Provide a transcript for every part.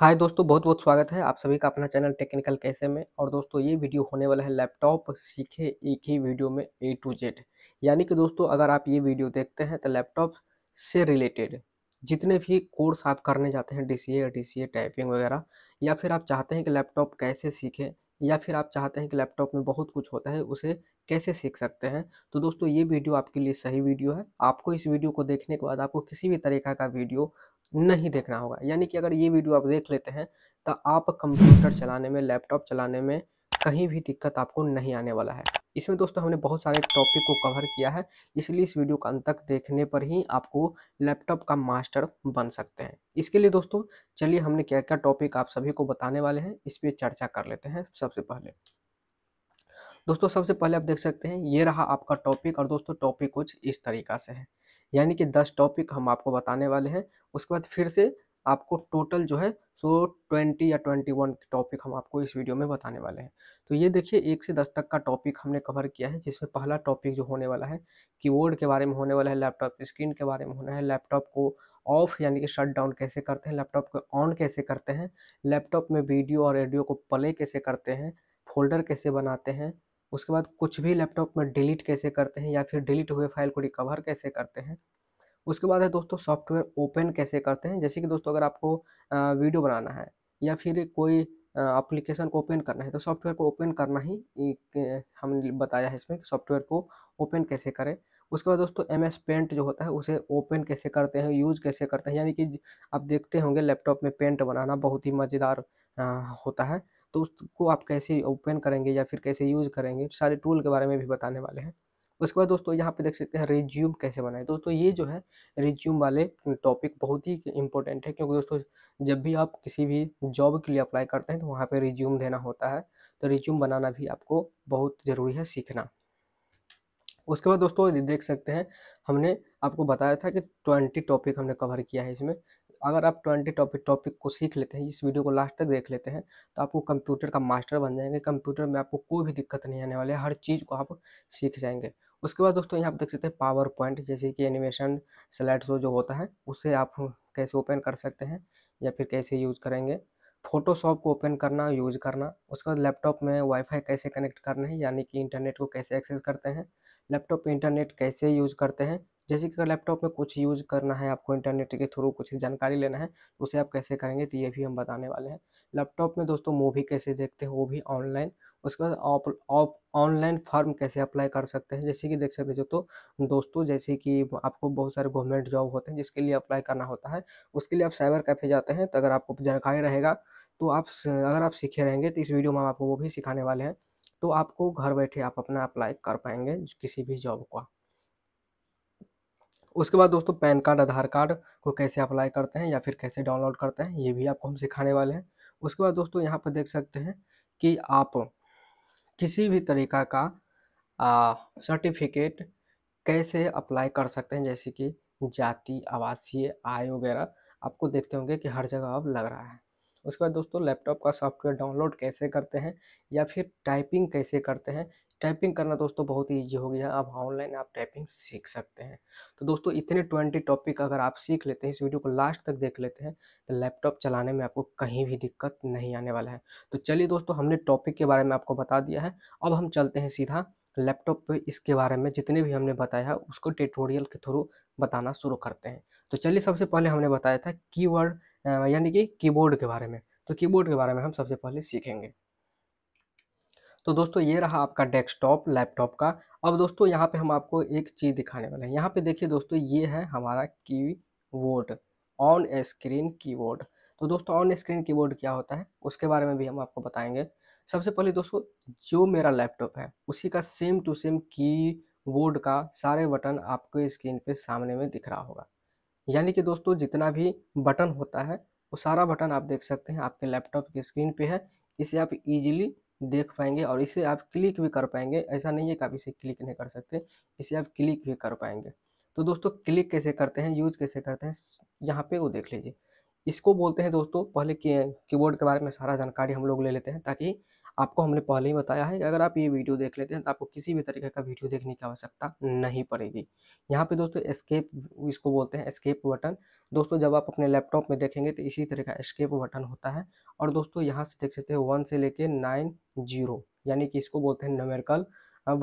हाय दोस्तों बहुत बहुत स्वागत है आप सभी का अपना चैनल टेक्निकल कैसे में और दोस्तों ये वीडियो होने वाला है लैपटॉप सीखे एक ही वीडियो में ए टू जेड यानी कि दोस्तों अगर आप ये वीडियो देखते हैं तो लैपटॉप से रिलेटेड जितने भी कोर्स आप करने जाते हैं D C A D C A typing वगैरह या फिर आप चाहते हैं कि लैपटॉप कैसे सीखें या फिर आप चाहते हैं कि लैपटॉप में बहुत कुछ होता है उसे कैसे सीख सकते हैं तो दोस्तों ये वीडियो आपके लिए सही वीडियो है आपको इस वीडियो को देखने के बाद आपको किसी भी तरीका का वीडियो नहीं देखना होगा यानी कि अगर ये वीडियो आप देख लेते हैं तो आप कंप्यूटर चलाने में लैपटॉप चलाने में कहीं भी दिक्कत आपको नहीं आने वाला है इसमें दोस्तों हमने बहुत सारे टॉपिक को कवर किया है इसलिए इस वीडियो का अंत तक देखने पर ही आपको लैपटॉप का मास्टर बन सकते हैं इसके लिए दोस्तों चलिए हमने क्या क्या टॉपिक आप सभी को बताने वाले हैं इस पर चर्चा कर लेते हैं सबसे पहले दोस्तों सबसे पहले आप देख सकते हैं ये रहा आपका टॉपिक और दोस्तों टॉपिक कुछ इस तरीका से है यानी कि दस टॉपिक हम आपको बताने वाले हैं उसके बाद फिर से आपको टोटल जो है सो ट्वेंटी या ट्वेंटी वन टॉपिक हम आपको इस वीडियो में बताने वाले हैं तो ये देखिए एक से दस तक का टॉपिक हमने कवर किया है जिसमें पहला टॉपिक जो होने वाला है कीबोर्ड के बारे में होने वाला है लैपटॉप स्क्रीन के बारे में होना है लैपटॉप को ऑफ यानी कि शट डाउन कैसे करते हैं लैपटॉप को ऑन कैसे करते हैं लैपटॉप में वीडियो और ऑडियो को प्ले कैसे करते हैं फोल्डर कैसे बनाते हैं उसके बाद कुछ भी लैपटॉप में डिलीट कैसे करते हैं या फिर डिलीट हुए फाइल को रिकवर कैसे करते हैं उसके बाद है दोस्तों सॉफ्टवेयर ओपन कैसे करते हैं जैसे कि दोस्तों अगर आपको वीडियो बनाना है या फिर कोई एप्लीकेशन को ओपन करना है तो सॉफ्टवेयर को ओपन करना ही हमने बताया है इसमें सॉफ्टवेयर को ओपन कैसे करें उसके बाद दोस्तों एम एस पेंट जो होता है उसे ओपन कैसे करते हैं यूज़ कैसे करते हैं यानी कि आप देखते होंगे लैपटॉप में पेंट बनाना बहुत ही मज़ेदार होता है तो उसको आप कैसे ओपन करेंगे या फिर कैसे यूज़ करेंगे सारे टूल के बारे में भी बताने वाले हैं उसके बाद दोस्तों यहाँ पे देख सकते हैं रिज्यूम कैसे बनाए दोस्तों ये जो है रिज्यूम वाले टॉपिक बहुत ही इंपॉर्टेंट है क्योंकि दोस्तों जब भी आप किसी भी जॉब के लिए अप्लाई करते हैं तो वहाँ पे रिज्यूम देना होता है तो रिज्यूम बनाना भी आपको बहुत ज़रूरी है सीखना उसके बाद दोस्तों देख सकते हैं हमने आपको बताया था कि ट्वेंटी टॉपिक हमने कवर किया है इसमें अगर आप ट्वेंटी टॉपिक टॉपिक को सीख लेते हैं इस वीडियो को लास्ट तक देख लेते हैं तो आपको कंप्यूटर का मास्टर बन जाएंगे कंप्यूटर में आपको कोई भी दिक्कत नहीं आने वाली है हर चीज़ को आप सीख जाएंगे उसके बाद दोस्तों यहाँ आप देख सकते हैं पावर पॉइंट जैसे कि एनिमेशन स्लाइड शो जो होता है उसे आप कैसे ओपन कर सकते हैं या फिर कैसे यूज़ करेंगे फोटोशॉप को ओपन करना यूज़ करना उसके बाद लैपटॉप में वाईफाई कैसे कनेक्ट करना है यानी कि इंटरनेट को कैसे एक्सेस करते हैं लैपटॉप पे इंटरनेट कैसे यूज़ करते हैं जैसे कि अगर लैपटॉप में कुछ यूज़ करना है आपको इंटरनेट के थ्रू कुछ जानकारी लेना है उसे आप कैसे करेंगे तो ये भी हम बताने वाले हैं लैपटॉप में दोस्तों मूवी कैसे देखते हैं वो भी ऑनलाइन उसके बाद आप ऑनलाइन फॉर्म कैसे अप्लाई कर सकते हैं जैसे कि देख सकते हैं तो दोस्तों जैसे कि आपको बहुत सारे गवर्नमेंट जॉब होते हैं जिसके लिए अप्लाई करना होता है उसके लिए आप साइबर कैफे जाते हैं तो अगर आपको जानकारी रहेगा तो आप अगर आप सीखे रहेंगे तो इस वीडियो में हम आपको वो भी सिखाने वाले हैं तो आपको घर बैठे आप अपना अप्लाई कर पाएंगे किसी भी जॉब का उसके बाद दोस्तों पैन कार्ड आधार कार्ड को कैसे अप्लाई करते हैं या फिर कैसे डाउनलोड करते हैं ये भी आपको हम सिखाने वाले हैं उसके बाद दोस्तों यहाँ पर देख सकते हैं कि आप किसी भी तरीका का सर्टिफिकेट कैसे अप्लाई कर सकते हैं जैसे कि जाति आवासीय आय वगैरह आपको देखते होंगे कि हर जगह अब लग रहा है उसके बाद दोस्तों लैपटॉप का सॉफ्टवेयर डाउनलोड कैसे करते हैं या फिर टाइपिंग कैसे करते हैं टाइपिंग करना दोस्तों बहुत ही ईजी हो गया अब ऑनलाइन आप टाइपिंग सीख सकते हैं तो दोस्तों इतने ट्वेंटी टॉपिक अगर आप सीख लेते हैं इस वीडियो को लास्ट तक देख लेते हैं तो लैपटॉप चलाने में आपको कहीं भी दिक्कत नहीं आने वाला है तो चलिए दोस्तों हमने टॉपिक के बारे में आपको बता दिया है अब हम चलते हैं सीधा लैपटॉप पे इसके बारे में जितने भी हमने बताया है उसको ट्यूटोरियल के थ्रू बताना शुरू करते हैं तो चलिए सबसे पहले हमने बताया था कीवर्ड यानी कि कीबोर्ड के बारे में तो कीबोर्ड के बारे में हम सबसे पहले सीखेंगे तो दोस्तों ये रहा आपका डेस्कटॉप लैपटॉप का अब दोस्तों यहाँ पे हम आपको एक चीज़ दिखाने वाले हैं यहाँ पे देखिए दोस्तों ये है हमारा कीबोर्ड ऑन स्क्रीन कीबोर्ड तो दोस्तों ऑन स्क्रीन कीबोर्ड क्या होता है उसके बारे में भी हम आपको बताएंगे सबसे पहले दोस्तों जो मेरा लैपटॉप है उसी का same to same keyboard का सारे बटन आपको स्क्रीन पे सामने में दिख रहा होगा यानी कि दोस्तों जितना भी बटन होता है वो सारा बटन आप देख सकते हैं आपके लैपटॉप की स्क्रीन पे है इसे आप इजीली देख पाएंगे और इसे आप क्लिक भी कर पाएंगे ऐसा नहीं है कि आप इसे क्लिक नहीं कर सकते इसे आप क्लिक भी कर पाएंगे तो दोस्तों क्लिक कैसे करते हैं यूज कैसे करते हैं यहाँ पर वो देख लीजिए इसको बोलते हैं दोस्तों पहले की कीबोर्ड के बारे में सारा जानकारी हम लोग ले लेते हैं ताकि आपको हमने पहले ही बताया है कि अगर आप ये वीडियो देख लेते हैं तो आपको किसी भी तरीके का वीडियो देखने की आवश्यकता नहीं पड़ेगी यहाँ पे दोस्तों एस्केप इसको बोलते हैं एस्केप बटन दोस्तों जब आप अपने लैपटॉप में देखेंगे तो इसी तरह का एस्केप बटन होता है और दोस्तों यहाँ से देख सकते हैं वन से लेके नाइन जीरो यानी कि इसको बोलते हैं नमेरिकल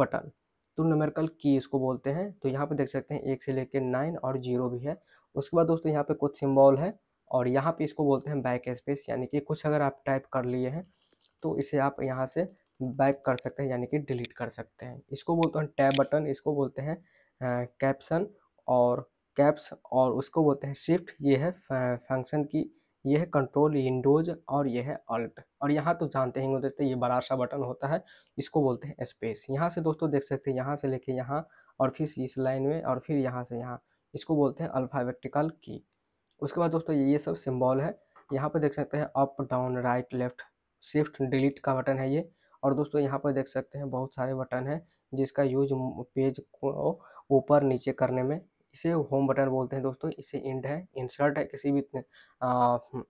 बटन तो नमेरिकल की इसको बोलते हैं तो यहाँ पर देख सकते हैं एक से लेकर नाइन और जीरो भी है उसके बाद दोस्तों यहाँ पर कुछ सिम्बॉल है और यहाँ पर इसको बोलते हैं बैक स्पेस यानी कि कुछ अगर आप टाइप कर लिए हैं तो इसे आप यहाँ से बैक कर सकते हैं यानी कि डिलीट कर सकते हैं इसको बोलते हैं टैब बटन इसको बोलते हैं कैप्सन और कैप्स और उसको बोलते हैं शिफ्ट ये है फंक्शन की ये है कंट्रोल विंडोज और ये है अल्ट और यहाँ तो जानते हैं दोस्तों ये बड़ा सा बटन होता है इसको बोलते हैं स्पेस यहाँ से दोस्तों देख सकते हैं यहाँ से लेके यहाँ और फिर इस लाइन में और फिर यहाँ से यहाँ इसको बोलते हैं अल्फ़ाबेटिकल की उसके बाद दोस्तों ये सब सिम्बॉल है यहाँ पर देख सकते हैं up down right left shift delete का बटन है ये और दोस्तों यहाँ पर देख सकते हैं बहुत सारे बटन हैं जिसका यूज पेज को ऊपर नीचे करने में इसे होम बटन बोलते हैं दोस्तों इसे इंड है इंसर्ट है किसी भी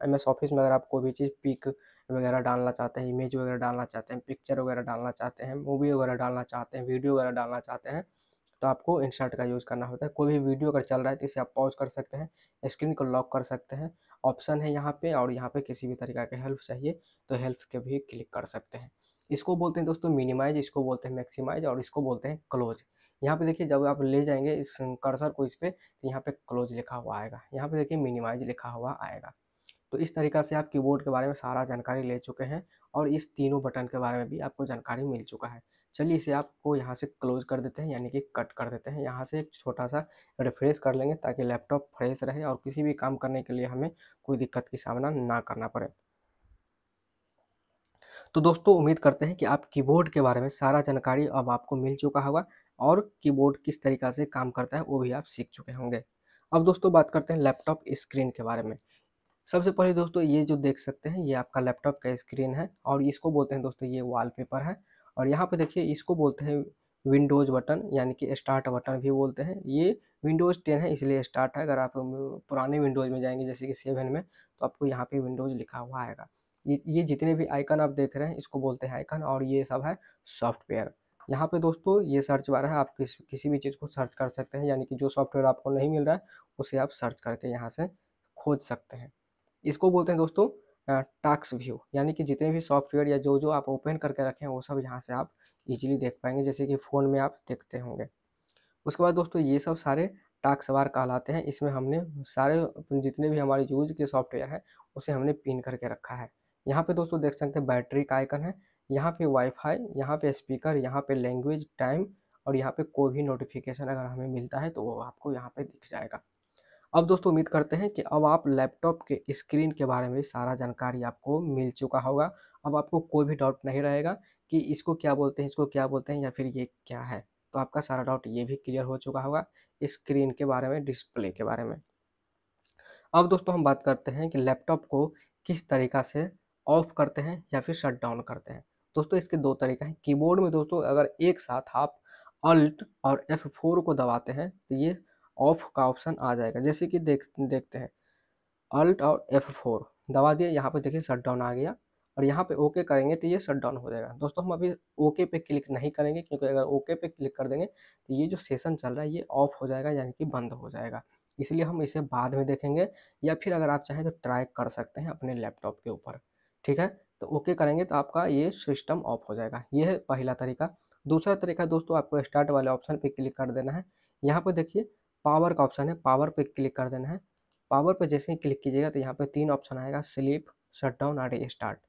एम एस ऑफिस में अगर आप कोई भी चीज़ पिक वगैरह डालना चाहते हैं इमेज वगैरह डालना चाहते हैं पिक्चर वगैरह डालना चाहते हैं मूवी वगैरह डालना चाहते हैं वीडियो वगैरह डालना चाहते हैं तो आपको इंसर्ट का यूज़ करना होता है कोई भी वीडियो अगर चल रहा है तो इसे आप पॉज कर सकते हैं स्क्रीन को लॉक कर सकते हैं ऑप्शन है यहाँ पे और यहाँ पे किसी भी तरीका का हेल्प चाहिए तो हेल्प के भी क्लिक कर सकते हैं इसको बोलते हैं दोस्तों मिनिमाइज इसको बोलते हैं मैक्सिमाइज और इसको बोलते हैं क्लोज यहाँ पे देखिए जब आप ले जाएंगे इस कर्सर को इस पर तो यहाँ पे क्लोज लिखा हुआ आएगा यहाँ पे देखिए मिनिमाइज लिखा हुआ आएगा तो इस तरीका से आप कीबोर्ड के बारे में सारा जानकारी ले चुके हैं और इस तीनों बटन के बारे में भी आपको जानकारी मिल चुका है चलिए इसे आपको यहाँ से क्लोज कर देते हैं यानी कि कट कर देते हैं यहाँ से एक छोटा सा रिफ्रेश कर लेंगे ताकि लैपटॉप फ्रेश रहे और किसी भी काम करने के लिए हमें कोई दिक्कत की सामना ना करना पड़े तो दोस्तों उम्मीद करते हैं कि आप कीबोर्ड के बारे में सारा जानकारी अब आपको मिल चुका होगा और कीबोर्ड किस तरीका से काम करता है वो भी आप सीख चुके होंगे अब दोस्तों बात करते हैं लैपटॉप स्क्रीन के बारे में सबसे पहले दोस्तों ये जो देख सकते हैं ये आपका लैपटॉप का स्क्रीन है और इसको बोलते हैं दोस्तों ये वॉलपेपर है और यहाँ पर देखिए इसको बोलते हैं विंडोज़ बटन यानी कि स्टार्ट बटन भी बोलते हैं ये विंडोज़ टेन है इसलिए स्टार्ट है अगर आप पुराने विंडोज़ में जाएंगे जैसे कि सेवन में तो आपको यहाँ पे विंडोज़ लिखा हुआ आएगा ये ये जितने भी आइकन आप देख रहे हैं इसको बोलते हैं आइकन और ये सब है सॉफ्टवेयर यहाँ पे दोस्तों ये सर्च बार है आप किस किसी भी चीज़ को सर्च कर सकते हैं यानी कि जो सॉफ्टवेयर आपको नहीं मिल रहा है उसे आप सर्च करके यहाँ से खोज सकते हैं इसको बोलते हैं दोस्तों टास्क व्यू यानी कि जितने भी सॉफ्टवेयर या जो जो आप ओपन करके रखें वो सब यहाँ से आप इजीली देख पाएंगे जैसे कि फ़ोन में आप देखते होंगे उसके बाद दोस्तों ये सब सारे टास्क बार कहलाते हैं इसमें हमने सारे जितने भी हमारे यूज़ के सॉफ्टवेयर हैं उसे हमने पिन करके रखा है यहाँ पर दोस्तों देख सकते हैं बैटरी का आइकन है यहाँ पर वाईफाई यहाँ पर स्पीकर यहाँ पर लैंग्वेज टाइम और यहाँ पे कोई भी नोटिफिकेशन अगर हमें मिलता है तो वो आपको यहाँ पे दिख जाएगा अब दोस्तों उम्मीद करते हैं कि अब आप लैपटॉप के स्क्रीन के बारे में सारा जानकारी आपको मिल चुका होगा अब आपको कोई भी डाउट नहीं रहेगा कि इसको क्या बोलते हैं इसको क्या बोलते हैं या फिर ये क्या है तो आपका सारा डाउट ये भी क्लियर हो चुका होगा स्क्रीन के बारे में डिस्प्ले के बारे में अब दोस्तों हम बात करते हैं कि लैपटॉप को किस तरीका से ऑफ़ करते हैं या फिर शट डाउन करते हैं दोस्तों इसके दो तरीके हैं कीबोर्ड में दोस्तों अगर एक साथ आप अल्ट और एफ फोर को दबाते हैं तो ये ऑफ का ऑप्शन आ जाएगा जैसे कि देख देखते हैं अल्ट और एफ फोर दबा दिए यहाँ पे देखिए शट डाउन आ गया और यहाँ पे ओके करेंगे तो ये शट डाउन हो जाएगा दोस्तों हम अभी ओके पे क्लिक नहीं करेंगे क्योंकि अगर ओके पे क्लिक कर देंगे तो ये जो सेशन चल रहा है ये ऑफ हो जाएगा यानी कि बंद हो जाएगा इसलिए हम इसे बाद में देखेंगे या फिर अगर आप चाहें तो ट्राई कर सकते हैं अपने लैपटॉप के ऊपर ठीक है तो ओके करेंगे तो आपका ये सिस्टम ऑफ हो जाएगा ये है पहला तरीका दूसरा तरीका दोस्तों आपको स्टार्ट वाले ऑप्शन पर क्लिक कर देना है यहाँ पर देखिए पावर का ऑप्शन है पावर पे क्लिक कर देना है पावर पे जैसे ही क्लिक कीजिएगा तो यहाँ पे तीन ऑप्शन आएगा स्लीप डाउन और रिस्टार्ट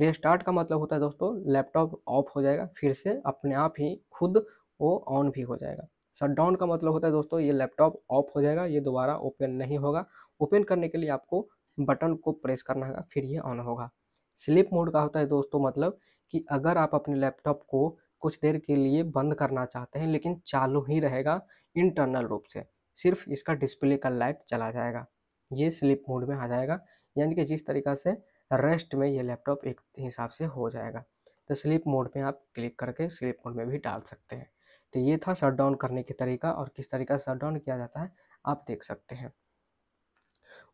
रिस्टार्ट का मतलब होता है दोस्तों लैपटॉप ऑफ हो जाएगा फिर से अपने आप ही खुद वो ऑन भी हो जाएगा शट डाउन का मतलब होता है दोस्तों ये लैपटॉप ऑफ हो जाएगा ये दोबारा ओपन नहीं होगा ओपन करने के लिए आपको बटन को प्रेस करना होगा फिर ये ऑन होगा स्लीप मोड का होता है दोस्तों मतलब कि अगर आप अपने लैपटॉप को कुछ देर के लिए बंद करना चाहते हैं लेकिन चालू ही रहेगा इंटरनल रूप से सिर्फ इसका डिस्प्ले का लाइट चला जाएगा ये स्लिप मोड में आ जाएगा यानी कि जिस तरीका से रेस्ट में ये लैपटॉप एक हिसाब से हो जाएगा तो स्लिप मोड में आप क्लिक करके स्लिप मोड में भी डाल सकते हैं तो ये था शट डाउन करने के तरीका और किस तरीका से शट डाउन किया जाता है आप देख सकते हैं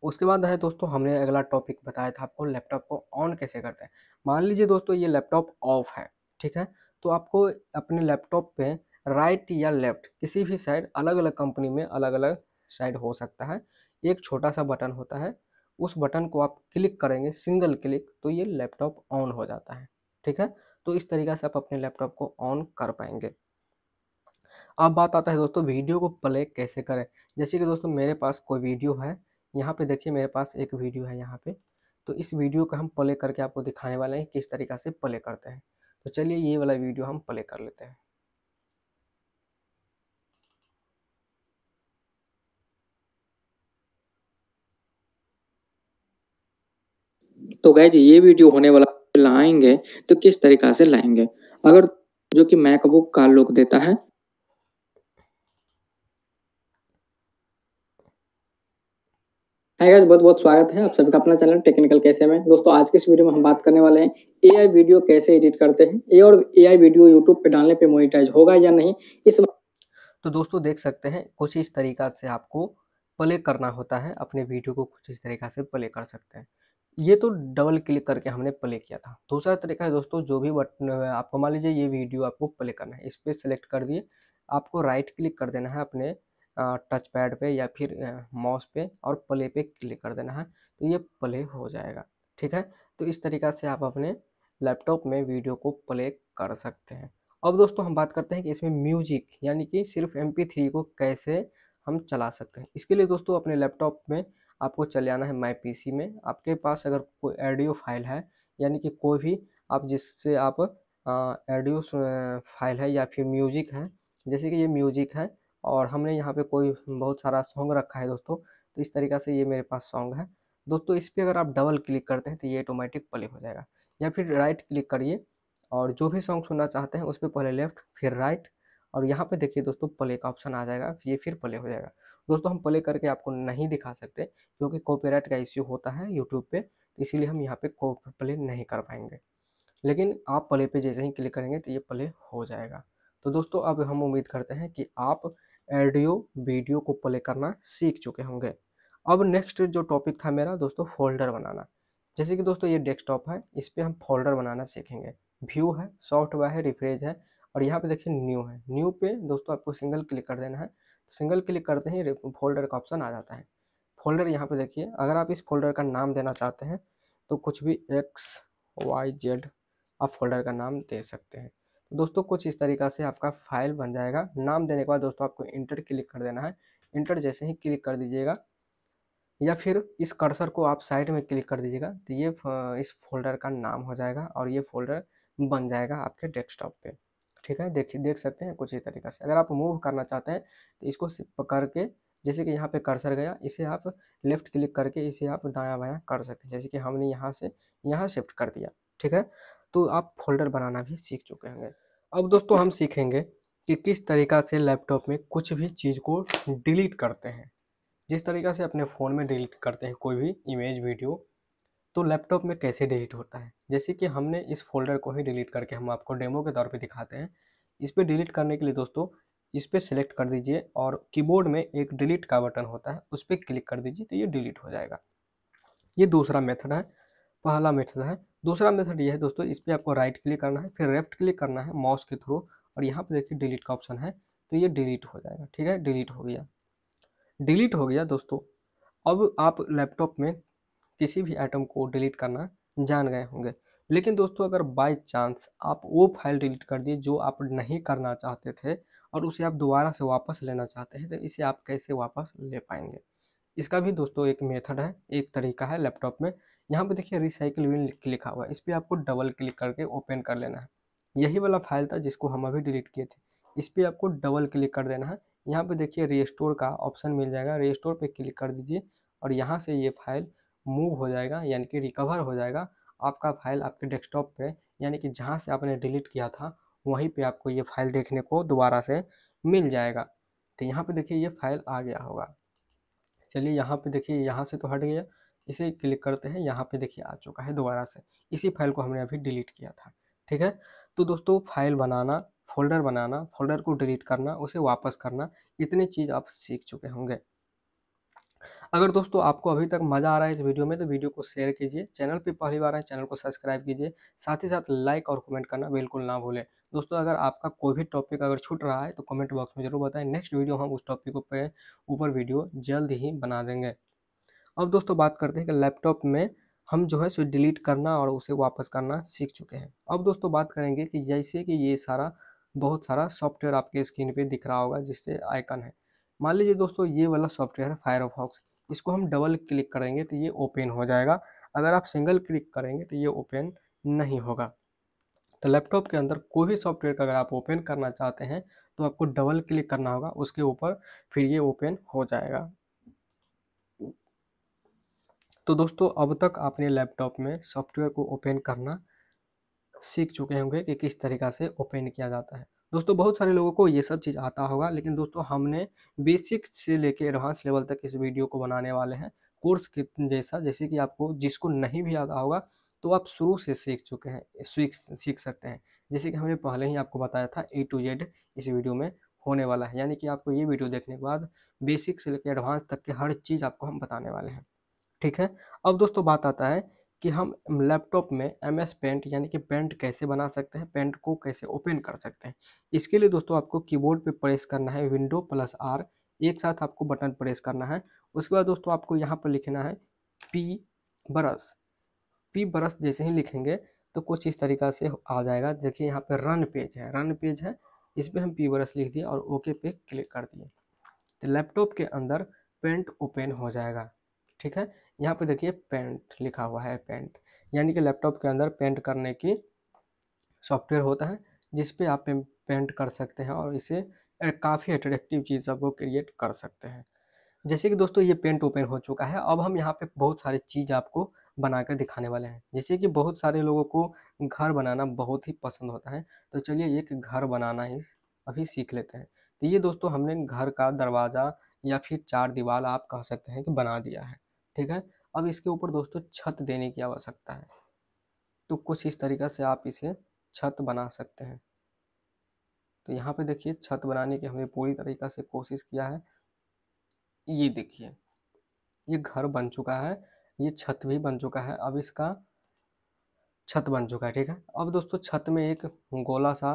उसके बाद है दोस्तों हमने अगला टॉपिक बताया था आपको लैपटॉप को ऑन कैसे करते हैं मान लीजिए दोस्तों ये लैपटॉप ऑफ है ठीक है तो आपको अपने लैपटॉप पे राइट या लेफ्ट किसी भी साइड अलग अलग कंपनी में अलग अलग साइड हो सकता है एक छोटा सा बटन होता है उस बटन को आप क्लिक करेंगे सिंगल क्लिक तो ये लैपटॉप ऑन हो जाता है ठीक है तो इस तरीका से आप अपने लैपटॉप को ऑन कर पाएंगे अब बात आता है दोस्तों वीडियो को प्ले कैसे करें जैसे कि दोस्तों मेरे पास कोई वीडियो है यहाँ पे देखिए मेरे पास एक वीडियो है यहाँ पे तो इस वीडियो को हम प्ले करके आपको दिखाने वाले हैं किस तरीका से प्ले करते हैं तो चलिए ये वाला वीडियो हम प्ले कर लेते हैं तो गए जी ये वीडियो होने वाला लाएंगे तो किस तरीका से लाएंगे अगर जो कि मैकबुक का लुक देता है हाय गाइस बहुत बहुत स्वागत है आप सभी का अपना चैनल टेक्निकल कैसे में दोस्तों आज के इस वीडियो में हम बात करने वाले हैं एआई वीडियो कैसे एडिट करते हैं ए और एआई वीडियो यूट्यूब पे डालने पे मोनिटाइज होगा या नहीं इस तो दोस्तों देख सकते हैं कुछ इस तरीका से आपको प्ले करना होता है अपने वीडियो को कुछ इस तरीका से प्ले कर सकते हैं ये तो डबल क्लिक करके हमने प्ले किया था दूसरा तरीका है दोस्तों जो भी बटन आपको मान लीजिए ये वीडियो आपको प्ले करना है इस पर सेलेक्ट कर दिए आपको राइट क्लिक कर देना है अपने टच पैड पे या फिर माउस पे और प्ले पे क्लिक कर देना है तो ये प्ले हो जाएगा ठीक है तो इस तरीका से आप अपने लैपटॉप में वीडियो को प्ले कर सकते हैं अब दोस्तों हम बात करते हैं कि इसमें म्यूजिक यानी कि सिर्फ एम थ्री को कैसे हम चला सकते हैं इसके लिए दोस्तों अपने लैपटॉप में आपको चले आना है माई पी में आपके पास अगर कोई ऑडियो फाइल है यानी कि कोई भी आप जिससे आप ऑडियो फाइल है या फिर म्यूजिक है जैसे कि ये म्यूजिक है और हमने यहाँ पे कोई बहुत सारा सॉन्ग रखा है दोस्तों तो इस तरीका से ये मेरे पास सॉन्ग है दोस्तों इस पर अगर आप डबल क्लिक करते हैं तो ये ऑटोमेटिक प्ले हो जाएगा या फिर राइट क्लिक करिए और जो भी सॉन्ग सुनना चाहते हैं उस पर पहले लेफ्ट फिर राइट और यहाँ पे देखिए दोस्तों प्ले का ऑप्शन आ जाएगा ये फिर प्ले हो जाएगा दोस्तों हम प्ले करके आपको नहीं दिखा सकते क्योंकि कॉपीराइट का इश्यू होता है यूट्यूब पे तो इसीलिए हम यहाँ पे प्ले नहीं कर पाएंगे लेकिन आप प्ले पे जैसे ही क्लिक करेंगे तो ये प्ले हो जाएगा तो दोस्तों अब हम उम्मीद करते हैं कि आप ऑडियो वीडियो को प्ले करना सीख चुके होंगे अब नेक्स्ट जो टॉपिक था मेरा दोस्तों फोल्डर बनाना जैसे कि दोस्तों ये डेस्कटॉप है इस पर हम फोल्डर बनाना सीखेंगे व्यू है सॉफ्टवेयर है रिफ्रेज है और यहाँ पे देखिए न्यू है न्यू पे दोस्तों आपको सिंगल क्लिक कर देना है सिंगल क्लिक करते ही फोल्डर का ऑप्शन आ जाता है फोल्डर यहाँ पे देखिए अगर आप इस फोल्डर का नाम देना चाहते हैं तो कुछ भी एक्स वाई जेड आप फोल्डर का नाम दे सकते हैं तो दोस्तों कुछ इस तरीका से आपका फाइल बन जाएगा नाम देने के बाद दोस्तों आपको इंटर क्लिक कर देना है इंटर जैसे ही क्लिक कर दीजिएगा या फिर इस कर्सर को आप साइड में क्लिक कर दीजिएगा तो ये इस फोल्डर का नाम हो जाएगा और ये फोल्डर बन जाएगा आपके डेस्कटॉप पे ठीक है देख देख सकते हैं कुछ ही तरीका से अगर आप मूव करना चाहते हैं तो इसको पकड़ के जैसे कि यहाँ पे कर्सर गया इसे आप लेफ्ट क्लिक करके इसे आप दायां बायां कर सकते हैं जैसे कि हमने यहाँ से यहाँ शिफ्ट कर दिया ठीक है तो आप फोल्डर बनाना भी सीख चुके होंगे अब दोस्तों हम सीखेंगे कि किस तरीका से लैपटॉप में कुछ भी चीज़ को डिलीट करते हैं जिस तरीका से अपने फ़ोन में डिलीट करते हैं कोई भी इमेज वीडियो तो लैपटॉप में कैसे डिलीट होता है जैसे कि हमने इस फोल्डर को ही डिलीट करके हम आपको डेमो के तौर पे दिखाते हैं इस पर डिलीट करने के लिए दोस्तों इस पर सिलेक्ट कर दीजिए और कीबोर्ड में एक डिलीट का बटन होता है उस पर क्लिक कर दीजिए तो ये डिलीट हो जाएगा ये दूसरा मेथड है पहला मेथड है दूसरा मेथड ये है दोस्तों इस पर आपको राइट क्लिक करना है फिर लेफ्ट क्लिक करना है माउस के थ्रू और यहाँ पर देखिए डिलीट का ऑप्शन है तो ये डिलीट हो जाएगा ठीक है डिलीट हो गया डिलीट हो गया दोस्तों अब आप लैपटॉप में किसी भी आइटम को डिलीट करना जान गए होंगे लेकिन दोस्तों अगर बाय चांस आप वो फाइल डिलीट कर दिए जो आप नहीं करना चाहते थे और उसे आप दोबारा से वापस लेना चाहते हैं तो इसे आप कैसे वापस ले पाएंगे इसका भी दोस्तों एक मेथड है एक तरीका है लैपटॉप में यहाँ पे देखिए रिसाइकिल विन लिखा हुआ है इस पर आपको डबल क्लिक करके ओपन कर लेना है यही वाला फाइल था जिसको हम अभी डिलीट किए थे इस पर आपको डबल क्लिक कर देना है यहाँ पे देखिए रेस्टोर का ऑप्शन मिल जाएगा रेस्टोर पर क्लिक कर दीजिए और यहाँ से ये फाइल मूव हो जाएगा यानी कि रिकवर हो जाएगा आपका फाइल आपके डेस्कटॉप पे यानी कि जहाँ से आपने डिलीट किया था वहीं पे आपको ये फाइल देखने को दोबारा से मिल जाएगा तो यहाँ पे देखिए ये फाइल आ गया होगा चलिए यहाँ पे देखिए यहाँ से तो हट गया इसे क्लिक करते हैं यहाँ पे देखिए आ चुका है दोबारा से इसी फाइल को हमने अभी डिलीट किया था ठीक है तो दोस्तों फाइल बनाना फोल्डर बनाना फोल्डर को डिलीट करना उसे वापस करना इतनी चीज़ आप सीख चुके होंगे अगर दोस्तों आपको अभी तक मज़ा आ रहा है इस वीडियो में तो वीडियो को शेयर कीजिए चैनल पर पहली बार है चैनल को सब्सक्राइब कीजिए साथ ही साथ लाइक और कमेंट करना बिल्कुल ना भूलें दोस्तों अगर आपका कोई भी टॉपिक अगर छूट रहा है तो कमेंट बॉक्स में जरूर बताएं नेक्स्ट वीडियो हम उस टॉपिक पर ऊपर वीडियो जल्द ही बना देंगे अब दोस्तों बात करते हैं कि लैपटॉप में हम जो है सो डिलीट करना और उसे वापस करना सीख चुके हैं अब दोस्तों बात करेंगे कि जैसे कि ये सारा बहुत सारा सॉफ्टवेयर आपके स्क्रीन पे दिख रहा होगा जिससे आइकन है मान लीजिए दोस्तों ये वाला सॉफ्टवेयर है फायरफॉक्स इसको हम डबल क्लिक करेंगे तो ये ओपन हो जाएगा अगर आप सिंगल क्लिक करेंगे तो ये ओपन नहीं होगा तो लैपटॉप के अंदर कोई भी सॉफ्टवेयर का अगर आप ओपन करना चाहते हैं तो आपको डबल क्लिक करना होगा उसके ऊपर फिर ये ओपन हो जाएगा तो दोस्तों अब तक आपने लैपटॉप में सॉफ्टवेयर को ओपन करना सीख चुके होंगे कि किस तरीका से ओपन किया जाता है दोस्तों बहुत सारे लोगों को ये सब चीज़ आता होगा लेकिन दोस्तों हमने बेसिक से लेके एडवांस लेवल तक इस वीडियो को बनाने वाले हैं कोर्स के जैसा जैसे कि आपको जिसको नहीं भी आता होगा तो आप शुरू से सीख चुके हैं सीख सीख सकते हैं जैसे कि हमने पहले ही आपको बताया था ए टू जेड इस वीडियो में होने वाला है यानी कि आपको ये वीडियो देखने के बाद बेसिक से लेकर एडवांस तक के हर चीज़ आपको हम बताने वाले हैं ठीक है अब दोस्तों बात आता है कि हम लैपटॉप में एम एस पेंट यानी कि पेंट कैसे बना सकते हैं पेंट को कैसे ओपन कर सकते हैं इसके लिए दोस्तों आपको कीबोर्ड पे प्रेस करना है विंडो प्लस आर एक साथ आपको बटन प्रेस करना है उसके बाद दोस्तों आपको यहाँ पर लिखना है पी ब्रश पी ब्रश जैसे ही लिखेंगे तो कुछ इस तरीका से आ जाएगा देखिए यहाँ पर रन पेज है रन पेज है इस पर हम पी ब्रश लिख दिए और ओके पे क्लिक कर दिए तो लैपटॉप के अंदर पेंट ओपन हो जाएगा ठीक है यहाँ पे देखिए पेंट लिखा हुआ है पेंट यानी कि लैपटॉप के अंदर पेंट करने की सॉफ्टवेयर होता है जिस पे आप पेंट कर सकते हैं और इसे काफ़ी अट्रैक्टिव चीज़ आपको क्रिएट कर सकते हैं जैसे कि दोस्तों ये पेंट ओपन हो चुका है अब हम यहाँ पे बहुत सारी चीज़ आपको बना कर दिखाने वाले हैं जैसे कि बहुत सारे लोगों को घर बनाना बहुत ही पसंद होता है तो चलिए एक घर बनाना ही अभी सीख लेते हैं तो ये दोस्तों हमने घर का दरवाज़ा या फिर चार दीवार आप कह सकते हैं कि बना दिया है ठीक है अब इसके ऊपर दोस्तों छत देने की आवश्यकता है तो कुछ इस तरीका से आप इसे छत बना सकते हैं तो यहाँ पे देखिए छत बनाने की हमने पूरी तरीका से कोशिश किया है ये देखिए ये घर बन चुका है ये छत भी बन चुका है अब इसका छत बन चुका है ठीक है अब दोस्तों छत में एक गोला सा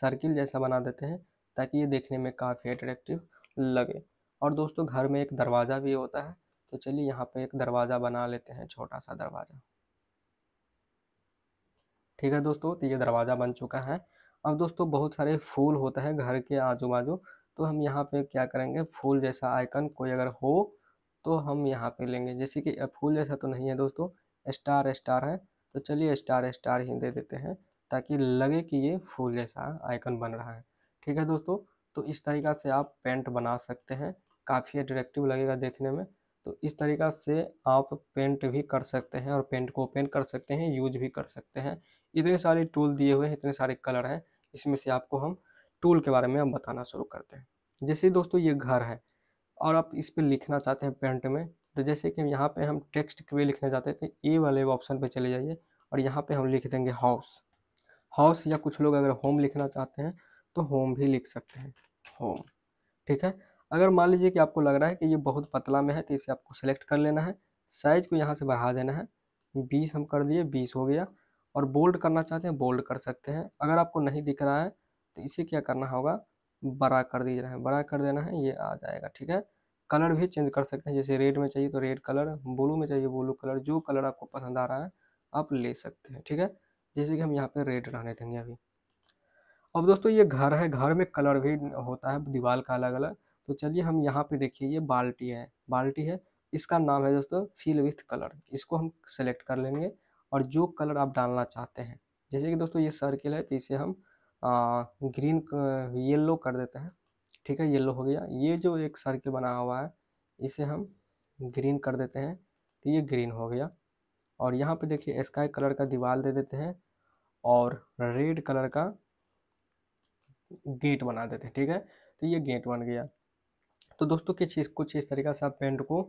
सर्किल जैसा बना देते हैं ताकि ये देखने में काफ़ी अट्रैक्टिव लगे और दोस्तों घर में एक दरवाज़ा भी होता है तो चलिए यहाँ पे एक दरवाज़ा बना लेते हैं छोटा सा दरवाज़ा ठीक है दोस्तों तो ये दरवाज़ा बन चुका है अब दोस्तों बहुत सारे फूल होते हैं घर के आजू बाजू तो हम यहाँ पे क्या करेंगे फूल जैसा आइकन कोई अगर हो तो हम यहाँ पे लेंगे जैसे कि फूल जैसा तो नहीं है दोस्तों स्टार स्टार है तो चलिए स्टार स्टार ही दे देते हैं ताकि लगे कि ये फूल जैसा आइकन बन रहा है ठीक है दोस्तों तो इस तरीका से आप पेंट बना सकते हैं काफ़ी अट्रैक्टिव लगेगा देखने में तो इस तरीका से आप पेंट भी कर सकते हैं और पेंट को ओपन कर सकते हैं यूज भी कर सकते हैं इतने सारे टूल दिए हुए हैं इतने सारे कलर हैं इसमें से आपको हम टूल के बारे में अब बताना शुरू करते हैं जैसे दोस्तों ये घर है और आप इस पर लिखना चाहते हैं पेंट में तो जैसे कि यहाँ पे हम टेक्स्ट के लिखने लिखना चाहते थे ए वाले ऑप्शन पे चले जाइए और यहाँ पे हम लिख देंगे हाउस हाउस या कुछ लोग अगर होम लिखना चाहते हैं तो होम भी लिख सकते हैं होम ठीक है अगर मान लीजिए कि आपको लग रहा है कि ये बहुत पतला में है तो इसे आपको सेलेक्ट कर लेना है साइज को यहाँ से बढ़ा देना है बीस हम कर दिए बीस हो गया और बोल्ड करना चाहते हैं बोल्ड कर सकते हैं अगर आपको नहीं दिख रहा है तो इसे क्या करना होगा बड़ा कर दीजिए है बड़ा कर देना है ये आ जाएगा ठीक है कलर भी चेंज कर सकते हैं जैसे रेड में चाहिए तो रेड कलर ब्लू में चाहिए ब्लू कलर जो कलर आपको पसंद आ रहा है आप ले सकते हैं ठीक है जैसे कि हम यहाँ पे रेड रहने देंगे अभी अब दोस्तों ये घर है घर में कलर भी होता है दीवार का अलग अलग तो चलिए हम यहाँ पे देखिए ये बाल्टी है बाल्टी है इसका नाम है दोस्तों फील विथ कलर इसको हम सेलेक्ट कर लेंगे और जो कलर आप डालना चाहते हैं जैसे कि दोस्तों ये सर्किल है तो इसे हम आ, ग्रीन येल्लो कर देते हैं ठीक है येल्लो हो गया ये जो एक सर्किल बना हुआ है इसे हम ग्रीन कर देते हैं तो ये ग्रीन हो गया और यहाँ पे देखिए स्काई कलर का दीवार दे देते हैं और रेड कलर का गेट बना देते हैं ठीक है तो ये गेट बन गया तो दोस्तों किस चीज़ कुछ इस तरीका से आप पेंट को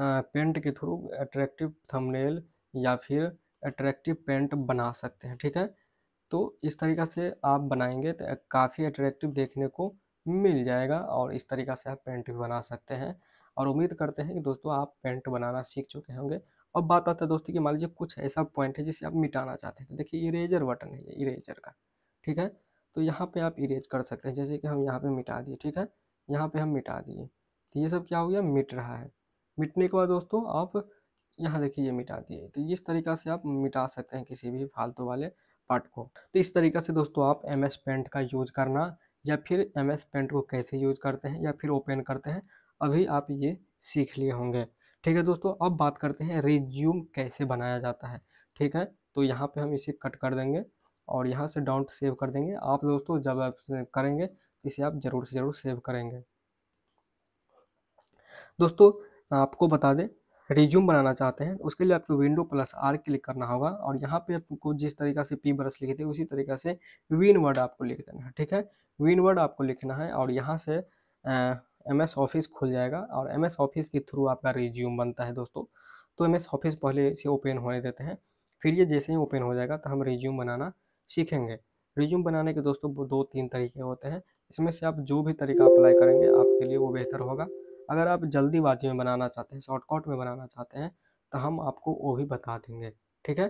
पेंट के थ्रू अट्रैक्टिव थंबनेल या फिर अट्रैक्टिव पेंट बना सकते हैं ठीक है तो इस तरीका से आप बनाएंगे तो काफ़ी अट्रैक्टिव देखने को मिल जाएगा और इस तरीका से आप पेंट भी बना सकते हैं और उम्मीद करते हैं कि दोस्तों आप पेंट बनाना सीख चुके होंगे अब बात आता है दोस्तों कि मान लीजिए कुछ ऐसा पॉइंट है जिसे आप मिटाना चाहते हैं तो देखिए इरेजर बटन है ये इरेजर का ठीक है तो यहाँ पे आप इरेज कर सकते हैं जैसे कि हम यहाँ पे मिटा दिए ठीक है यहाँ पे हम मिटा दिए तो ये सब क्या हो गया मिट रहा है मिटने के बाद दोस्तों आप यहाँ देखिए ये मिटा दिए तो इस तरीका से आप मिटा सकते हैं किसी भी फालतू वाले पार्ट को तो इस तरीका से दोस्तों आप एम एस पेंट का यूज करना या फिर एम एस पेंट को कैसे यूज करते हैं या फिर ओपन करते हैं अभी आप ये सीख लिए होंगे ठीक है दोस्तों अब बात करते हैं रिज्यूम कैसे बनाया जाता है ठीक है तो यहाँ पे हम इसे कट कर देंगे और यहाँ से डाउन सेव कर देंगे आप दोस्तों जब आप करेंगे इसे आप ज़रूर से ज़रूर सेव करेंगे दोस्तों आपको बता दें रिज्यूम बनाना चाहते हैं उसके लिए आपको विंडो प्लस आर क्लिक करना होगा और यहाँ पे आपको जिस तरीका से पी ब्रश लिखे थे उसी तरीका से विन वर्ड आपको लिख देना है ठीक है विन वर्ड आपको लिखना है और यहाँ से एम एस ऑफिस खुल जाएगा और एम एस ऑफिस के थ्रू आपका रिज्यूम बनता है दोस्तों तो एम एस ऑफिस पहले इसे ओपन होने देते हैं फिर ये जैसे ही ओपन हो जाएगा तो हम रिज्यूम बनाना सीखेंगे रिज्यूम बनाने के दोस्तों दो तीन तरीके होते हैं इसमें से आप जो भी तरीका अप्लाई करेंगे आपके लिए वो बेहतर होगा अगर आप जल्दीबाजी में बनाना चाहते हैं शॉर्टकट में बनाना चाहते हैं तो हम आपको वो भी बता देंगे ठीक है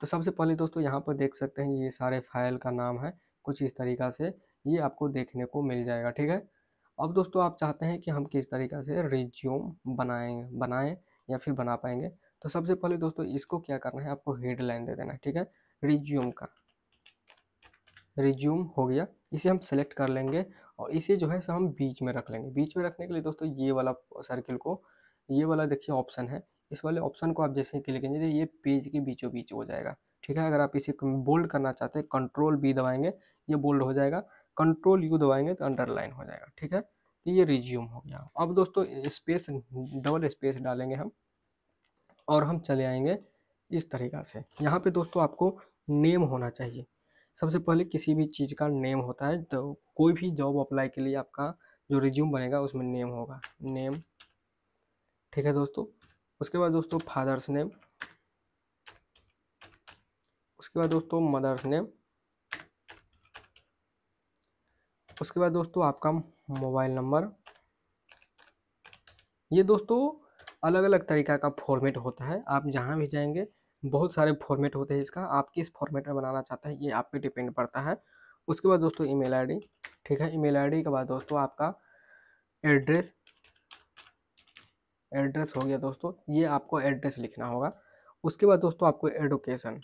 तो सबसे पहले दोस्तों यहाँ पर देख सकते हैं ये सारे फाइल का नाम है कुछ इस तरीका से ये आपको देखने को मिल जाएगा ठीक है अब दोस्तों आप चाहते हैं कि हम किस तरीका से रिज्यूम बनाएँ बनाएँ या फिर बना पाएंगे तो सबसे पहले दोस्तों इसको क्या करना है आपको हेडलाइन दे देना है ठीक है रिज्यूम का रिज्यूम हो गया इसे हम सेलेक्ट कर लेंगे और इसे जो है सो हम बीच में रख लेंगे बीच में रखने के लिए दोस्तों ये वाला सर्किल को ये वाला देखिए ऑप्शन है इस वाले ऑप्शन को आप जैसे क्लिक करेंगे तो ये पेज के बीचों बीच हो जाएगा ठीक है अगर आप इसे बोल्ड करना चाहते हैं कंट्रोल बी दबाएंगे ये बोल्ड हो जाएगा कंट्रोल यू दबाएंगे तो अंडरलाइन हो जाएगा ठीक है तो ये रिज्यूम हो गया अब दोस्तों स्पेस डबल स्पेस डालेंगे हम और हम चले आएंगे इस तरीका से यहाँ पे दोस्तों आपको नेम होना चाहिए सबसे पहले किसी भी चीज़ का नेम होता है तो कोई भी जॉब अप्लाई के लिए आपका जो रिज्यूम बनेगा उसमें नेम होगा नेम ठीक है दोस्तों उसके बाद दोस्तों फादर्स नेम उसके बाद दोस्तों मदर्स नेम उसके बाद दोस्तों आपका मोबाइल नंबर ये दोस्तों अलग अलग तरीका का फॉर्मेट होता है आप जहाँ भी जाएंगे बहुत सारे फॉर्मेट होते हैं इसका आप किस फॉर्मेट में बनाना चाहते हैं ये आप पे डिपेंड पड़ता है उसके बाद दोस्तों ईमेल आईडी ठीक है ईमेल आईडी के बाद दोस्तों आपका एड्रेस एड्रेस हो गया दोस्तों ये आपको एड्रेस लिखना होगा उसके बाद दोस्तों आपको एडुकेशन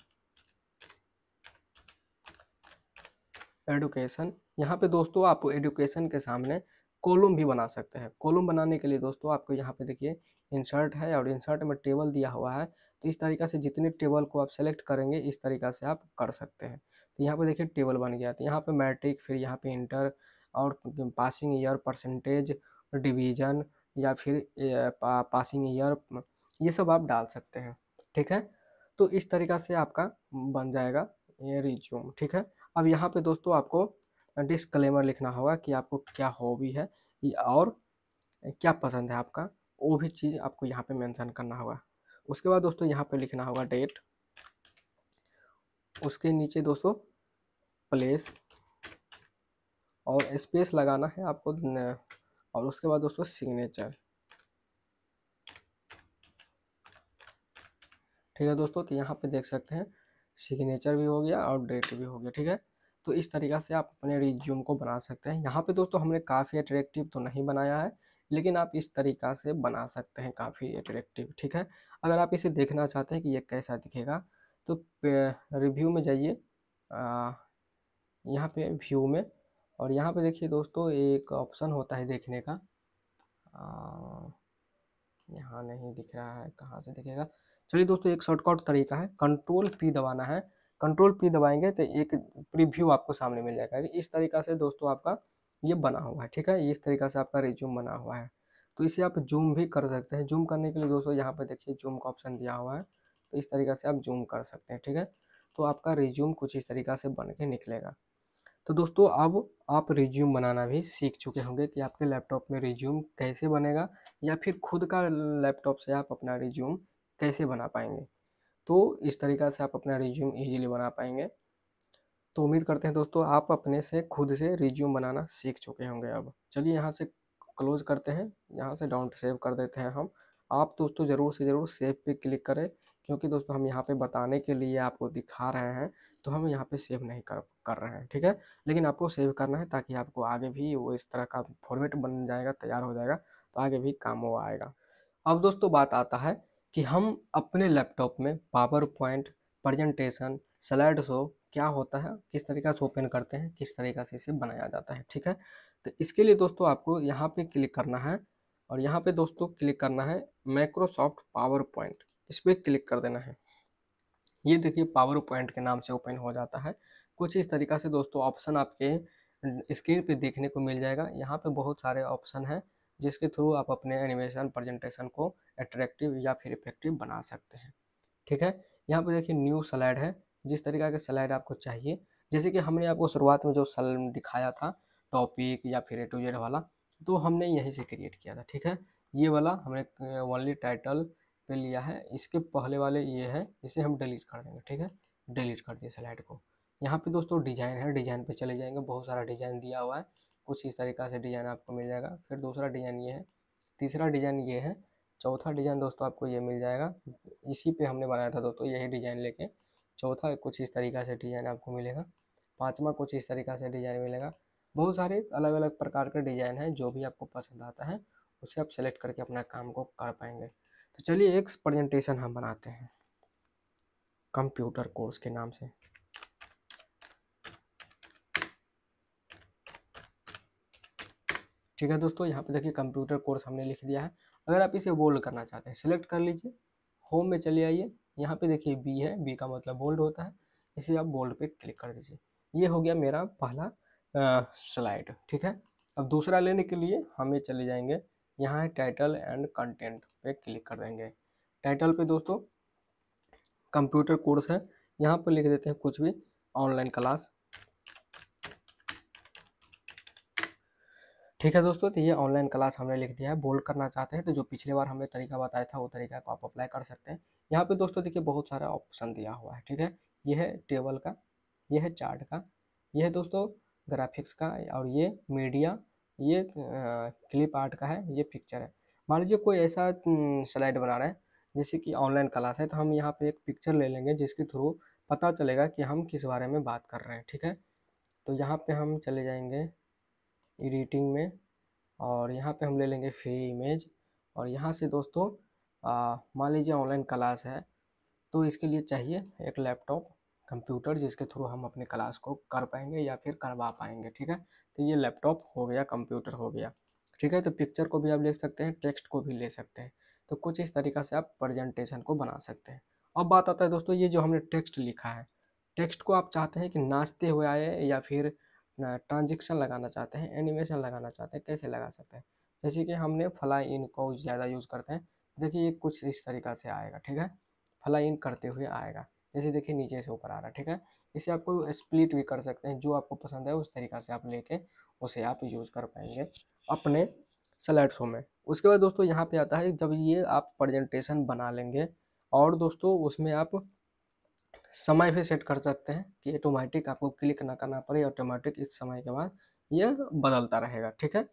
एडुकेशन यहाँ पे दोस्तों आप एडुकेशन के सामने कॉलम भी बना सकते हैं कॉलम बनाने के लिए दोस्तों आपको यहाँ पे देखिए इंसर्ट है और इंसर्ट में टेबल दिया हुआ है तो इस तरीका से जितने टेबल को आप सेलेक्ट करेंगे इस तरीका से आप कर सकते हैं तो यहाँ पर देखिए टेबल बन गया तो यहाँ पर मैट्रिक फिर यहाँ पर इंटर और पासिंग ईयर परसेंटेज डिवीजन या फिर पासिंग ईयर ये सब आप डाल सकते हैं ठीक है तो इस तरीका से आपका बन जाएगा रिज्यूम ठीक है अब यहाँ पे दोस्तों आपको डिस्क्लेमर लिखना होगा कि आपको क्या हॉबी है और क्या पसंद है आपका वो भी चीज़ आपको यहाँ पे मेंशन करना होगा उसके बाद दोस्तों यहाँ पर लिखना होगा डेट उसके नीचे दोस्तों प्लेस और स्पेस लगाना है आपको और उसके बाद दोस्तों सिग्नेचर ठीक है दोस्तों तो यहाँ पे देख सकते हैं सिग्नेचर भी हो गया और डेट भी हो गया ठीक है तो इस तरीका से आप अपने रिज्यूम को बना सकते हैं यहाँ पे दोस्तों हमने काफ़ी अट्रैक्टिव तो नहीं बनाया है लेकिन आप इस तरीका से बना सकते हैं काफ़ी अट्रैक्टिव ठीक है अगर आप इसे देखना चाहते हैं कि यह कैसा दिखेगा तो रिव्यू में जाइए यहाँ पे व्यू में और यहाँ पे देखिए दोस्तों एक ऑप्शन होता है देखने का यहाँ नहीं दिख रहा है कहाँ से दिखेगा चलिए दोस्तों एक शॉर्टकट तरीका है कंट्रोल पी दबाना है कंट्रोल पी दबाएंगे तो एक प्रीव्यू आपको सामने मिल जाएगा इस तरीका से दोस्तों आपका ये बना हुआ है ठीक है इस तरीके से आपका रिज्यूम बना हुआ है तो इसे आप जूम भी कर सकते हैं जूम करने के लिए दोस्तों यहाँ पर देखिए जूम का ऑप्शन दिया हुआ है तो इस तरीके से आप जूम कर सकते हैं ठीक है तो आपका रिज्यूम कुछ इस तरीका से बन के निकलेगा तो दोस्तों अब आप रिज्यूम बनाना भी सीख चुके होंगे कि आपके लैपटॉप में रिज्यूम कैसे बनेगा या फिर खुद का लैपटॉप से आप अपना रिज्यूम कैसे बना पाएंगे तो इस तरीका से आप अपना रिज्यूम ईजिली बना पाएंगे तो उम्मीद करते हैं दोस्तों आप अपने से खुद से रिज्यूम बनाना सीख चुके होंगे अब चलिए यहाँ से क्लोज करते हैं यहाँ से डाउन सेव कर देते हैं हम आप दोस्तों ज़रूर से ज़रूर सेव पे क्लिक करें क्योंकि दोस्तों हम यहाँ पे बताने के लिए आपको दिखा रहे हैं तो हम यहाँ पे सेव नहीं कर कर रहे हैं ठीक है लेकिन आपको सेव करना है ताकि आपको आगे भी वो इस तरह का फॉर्मेट बन जाएगा तैयार हो जाएगा तो आगे भी काम वो आएगा अब दोस्तों बात आता है कि हम अपने लैपटॉप में PowerPoint presentation slide show क्या होता है किस तरीका से ओपन करते हैं किस तरीका से इसे बनाया जाता है ठीक है तो इसके लिए दोस्तों आपको यहाँ पे क्लिक करना है और यहाँ पे दोस्तों क्लिक करना है माइक्रोसॉफ्ट पावर पॉइंट इस पर क्लिक कर देना है ये देखिए पावर पॉइंट के नाम से ओपन हो जाता है कुछ इस तरीका से दोस्तों ऑप्शन आपके स्क्रीन पे देखने को मिल जाएगा यहाँ पे बहुत सारे ऑप्शन हैं जिसके थ्रू आप अपने एनिमेशन प्रजेंटेशन को अट्रैक्टिव या फिर इफेक्टिव बना सकते हैं ठीक है यहाँ पे देखिए न्यू स्लाइड है जिस तरीके का स्लाइड आपको चाहिए जैसे कि हमने आपको शुरुआत में जो सल दिखाया था टॉपिक या फिर ए टू जेड वाला तो हमने यहीं से क्रिएट किया था ठीक है ये वाला हमने ओनली टाइटल पे लिया है इसके पहले वाले ये है इसे हम डिलीट कर देंगे ठीक है डिलीट कर दिए स्लाइड को यहाँ पे दोस्तों डिजाइन है डिजाइन पे चले जाएंगे बहुत सारा डिजाइन दिया हुआ है कुछ इस तरीका से डिजाइन आपको मिल जाएगा फिर दूसरा डिजाइन ये है तीसरा डिजाइन ये है चौथा डिजाइन दोस्तों आपको ये मिल जाएगा इसी पे हमने बनाया था दोस्तों यही डिजाइन लेके चौथा कुछ इस तरीका से डिज़ाइन आपको मिलेगा पाँचवा कुछ इस तरीका से डिज़ाइन मिलेगा बहुत सारे अलग अलग प्रकार के डिज़ाइन हैं जो भी आपको पसंद आता है उसे आप सेलेक्ट करके अपना काम को कर पाएंगे तो चलिए एक प्रेजेंटेशन हम बनाते हैं कंप्यूटर कोर्स के नाम से ठीक है दोस्तों यहाँ पे देखिए कंप्यूटर कोर्स हमने लिख दिया है अगर आप इसे बोल्ड करना चाहते हैं सिलेक्ट कर लीजिए होम में चले आइए यहाँ पे देखिए बी है बी का मतलब बोल्ड होता है इसे आप बोल्ड पे क्लिक कर दीजिए ये हो गया मेरा पहला स्लाइड ठीक है अब दूसरा लेने के लिए हमें चले जाएंगे यहाँ है टाइटल एंड कंटेंट पे क्लिक कर देंगे टाइटल पे दोस्तों कंप्यूटर कोर्स है यहाँ पर लिख देते हैं कुछ भी ऑनलाइन क्लास ठीक है दोस्तों तो ये ऑनलाइन क्लास हमने लिख दिया है बोल्ड करना चाहते हैं तो जो पिछले बार हमने तरीका बताया था वो तरीका को आप अप्लाई कर सकते हैं यहाँ पे दोस्तों देखिए बहुत सारा ऑप्शन दिया हुआ है ठीक है ये है टेबल का ये है चार्ट का ये है दोस्तों ग्राफिक्स का और ये मीडिया ये क्लिप आर्ट का है ये पिक्चर है मान लीजिए कोई ऐसा स्लाइड बना रहे हैं जैसे कि ऑनलाइन क्लास है तो हम यहाँ पर एक पिक्चर ले लेंगे जिसके थ्रू पता चलेगा कि हम किस बारे में बात कर रहे हैं ठीक है तो यहाँ पर हम चले जाएँगे एडिटिंग में और यहाँ पे हम ले लेंगे फ्री इमेज और यहाँ से दोस्तों मान लीजिए ऑनलाइन क्लास है तो इसके लिए चाहिए एक लैपटॉप कंप्यूटर जिसके थ्रू हम अपने क्लास को कर पाएंगे या फिर करवा पाएंगे ठीक है तो ये लैपटॉप हो गया कंप्यूटर हो गया ठीक है तो पिक्चर को भी आप ले सकते हैं टेक्स्ट को भी ले सकते हैं तो कुछ इस तरीका से आप प्रेजेंटेशन को बना सकते हैं अब बात आता है दोस्तों ये जो हमने टेक्स्ट लिखा है टेक्स्ट को आप चाहते हैं कि नाचते हुए आए या फिर ट्रांजेक्शन लगाना चाहते हैं एनिमेशन लगाना चाहते हैं कैसे लगा सकते हैं जैसे कि हमने फ्लाई इन को ज़्यादा यूज़ करते हैं देखिए ये कुछ इस तरीका से आएगा ठीक है फ्लाई इन करते हुए आएगा जैसे देखिए नीचे से ऊपर आ रहा है ठीक है इसे आपको स्प्लिट भी कर सकते हैं जो आपको पसंद है उस तरीका से आप लेके उसे आप यूज़ कर पाएंगे अपने स्लाइड शो में उसके बाद दोस्तों यहाँ पे आता है जब ये आप प्रजेंटेशन बना लेंगे और दोस्तों उसमें आप समय भी सेट कर सकते हैं कि ऑटोमेटिक आपको क्लिक ना करना पड़े ऑटोमेटिक इस समय के बाद ये बदलता रहेगा ठीक है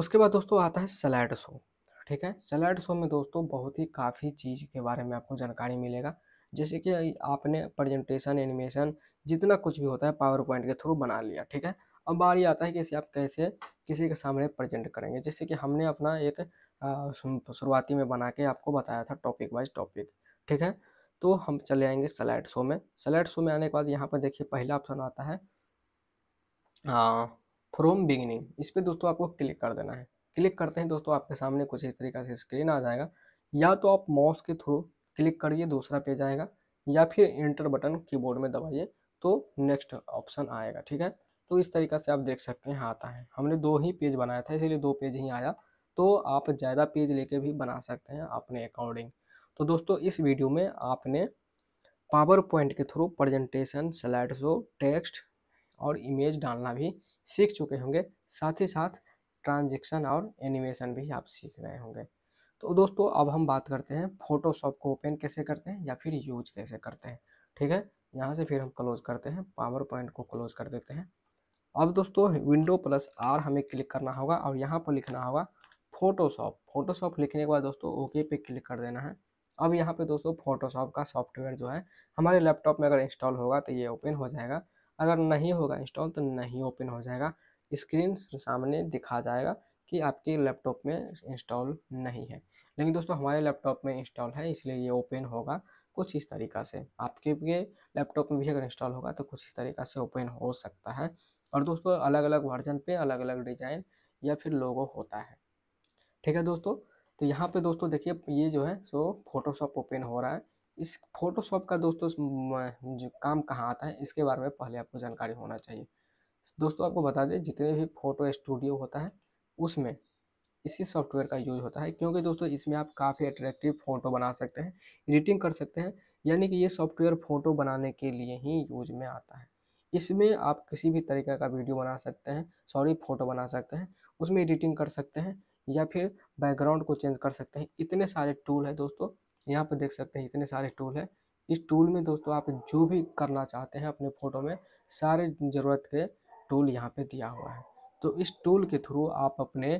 उसके बाद दोस्तों आता है सलाइड शो ठीक है सलाइड शो में दोस्तों बहुत ही काफ़ी चीज़ के बारे में आपको जानकारी मिलेगा जैसे कि आपने प्रेजेंटेशन एनिमेशन जितना कुछ भी होता है पावर पॉइंट के थ्रू बना लिया ठीक है अब बारी आता है कि इसे आप कैसे किसी के सामने प्रेजेंट करेंगे जैसे कि हमने अपना एक शुरुआती में बना के आपको बताया था टॉपिक वाइज टॉपिक ठीक है तो हम चले आएंगे सलाइड शो में सलाइड शो में आने के बाद यहाँ पर देखिए पहला ऑप्शन आता है हाँ, फ्रॉम बिगनिंग इस पर दोस्तों आपको क्लिक कर देना है क्लिक करते हैं दोस्तों आपके सामने कुछ इस तरीके से स्क्रीन आ जाएगा या तो आप माउस के थ्रू क्लिक करिए दूसरा पेज आएगा या फिर इंटर बटन कीबोर्ड में दबाइए तो नेक्स्ट ऑप्शन आएगा ठीक है तो इस तरीका से आप देख सकते हैं आता है हमने दो ही पेज बनाया था इसीलिए दो पेज ही आया तो आप ज़्यादा पेज लेके भी बना सकते हैं अपने अकॉर्डिंग तो दोस्तों इस वीडियो में आपने पावर पॉइंट के through presentation slide show text और इमेज डालना भी सीख चुके होंगे साथ ही साथ ट्रांजेक्शन और एनिमेशन भी आप सीख रहे होंगे तो दोस्तों अब हम बात करते हैं फोटोशॉप को ओपन कैसे करते हैं या फिर यूज कैसे करते हैं ठीक है यहाँ से फिर हम क्लोज करते हैं पावर पॉइंट को क्लोज कर देते हैं अब दोस्तों विंडो प्लस आर हमें क्लिक करना होगा और यहाँ पर लिखना होगा फोटोशॉप फोटोशॉप लिखने के बाद दोस्तों ओके पे क्लिक कर देना है अब यहाँ पे दोस्तों फोटोशॉप का सॉफ्टवेयर जो है हमारे लैपटॉप में अगर इंस्टॉल होगा तो ये ओपन हो जाएगा अगर नहीं होगा इंस्टॉल तो नहीं ओपन हो जाएगा स्क्रीन सामने दिखा जाएगा कि आपके लैपटॉप में इंस्टॉल नहीं है लेकिन दोस्तों हमारे लैपटॉप में इंस्टॉल है इसलिए ये ओपन होगा कुछ इस तरीका से आपके भी लैपटॉप में भी अगर इंस्टॉल होगा तो कुछ इस तरीका से ओपन हो सकता है और दोस्तों अलग अलग वर्जन पे अलग अलग डिज़ाइन या फिर लोगो होता है ठीक है दोस्तों तो यहाँ पे दोस्तों देखिए ये जो है सो फोटोशॉप ओपन हो रहा है इस फोटोशॉप का दोस्तों जो काम कहाँ आता है इसके बारे में पहले आपको जानकारी होना चाहिए दोस्तों आपको बता दें जितने भी फोटो स्टूडियो होता है उसमें इसी सॉफ्टवेयर का यूज होता है क्योंकि दोस्तों इसमें आप काफ़ी अट्रैक्टिव फ़ोटो बना सकते हैं एडिटिंग कर सकते हैं यानी कि ये सॉफ्टवेयर फ़ोटो बनाने के लिए ही यूज में आता है इसमें आप किसी भी तरीके का वीडियो बना सकते हैं सॉरी फ़ोटो बना सकते हैं उसमें एडिटिंग कर सकते हैं या फिर बैकग्राउंड को चेंज कर सकते हैं इतने सारे टूल है दोस्तों यहाँ पर देख सकते हैं इतने सारे टूल है इस टूल में दोस्तों आप जो भी करना चाहते हैं अपने फ़ोटो में सारे ज़रूरत के टूल यहाँ पे दिया हुआ है तो इस टूल के थ्रू आप अपने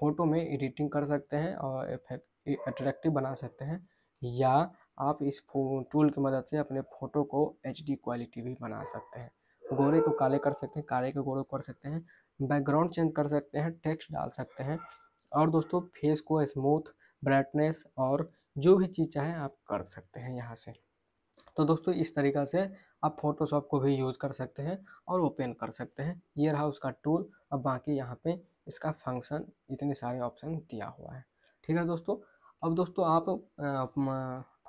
फ़ोटो में एडिटिंग कर सकते हैं और इफेक्ट अट्रैक्टिव बना सकते हैं या आप इस टूल की मदद से अपने फ़ोटो को एच क्वालिटी भी बना सकते हैं गोरे को काले कर सकते हैं काले को गोरे कर सकते हैं बैकग्राउंड चेंज कर सकते हैं टेक्स्ट डाल सकते हैं और दोस्तों फेस को स्मूथ ब्राइटनेस और जो भी चीज़ चाहें आप कर सकते हैं यहाँ से तो दोस्तों इस तरीका से आप फोटोशॉप को भी यूज़ कर सकते हैं और ओपन कर सकते हैं ये रहा उसका टूल और बाकी यहाँ पे इसका फंक्शन इतने सारे ऑप्शन दिया हुआ है ठीक है दोस्तों अब दोस्तों आप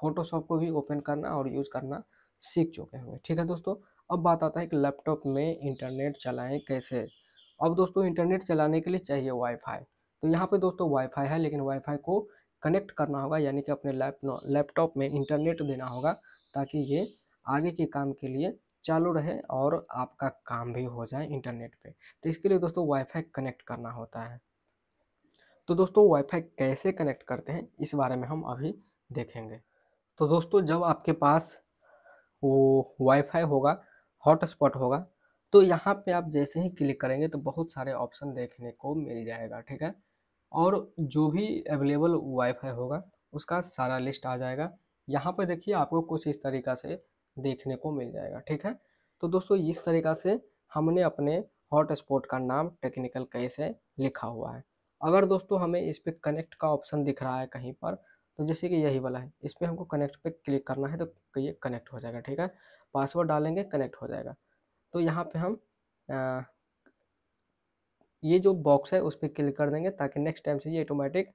फोटोशॉप को भी ओपन करना और यूज़ करना सीख चुके होंगे ठीक है दोस्तों अब बात आता है कि लैपटॉप में इंटरनेट चलाएँ कैसे अब दोस्तों इंटरनेट चलाने के लिए चाहिए वाईफाई तो यहाँ पे दोस्तों वाईफाई है लेकिन वाईफाई को कनेक्ट करना होगा यानी कि अपने लैप लैपटॉप में इंटरनेट देना होगा ताकि ये आगे के काम के लिए चालू रहे और आपका काम भी हो जाए इंटरनेट पे तो इसके लिए दोस्तों वाईफाई कनेक्ट करना होता है तो दोस्तों वाईफाई कैसे कनेक्ट करते हैं इस बारे में हम अभी देखेंगे तो दोस्तों जब आपके पास वो वाईफाई होगा हॉटस्पॉट होगा तो यहाँ पे आप जैसे ही क्लिक करेंगे तो बहुत सारे ऑप्शन देखने को मिल जाएगा ठीक है और जो भी अवेलेबल वाईफाई होगा उसका सारा लिस्ट आ जाएगा यहाँ पर देखिए आपको कुछ इस तरीका से देखने को मिल जाएगा ठीक है तो दोस्तों इस तरीका से हमने अपने हॉटस्पॉट का नाम टेक्निकल कई से लिखा हुआ है अगर दोस्तों हमें इस पर कनेक्ट का ऑप्शन दिख रहा है कहीं पर तो जैसे कि यही वाला है इस पर हमको कनेक्ट पे क्लिक करना है तो ये कनेक्ट हो जाएगा ठीक है पासवर्ड डालेंगे कनेक्ट हो जाएगा तो यहाँ पे हम ये जो बॉक्स है उस पर क्लिक कर देंगे ताकि नेक्स्ट टाइम से ये ऑटोमेटिक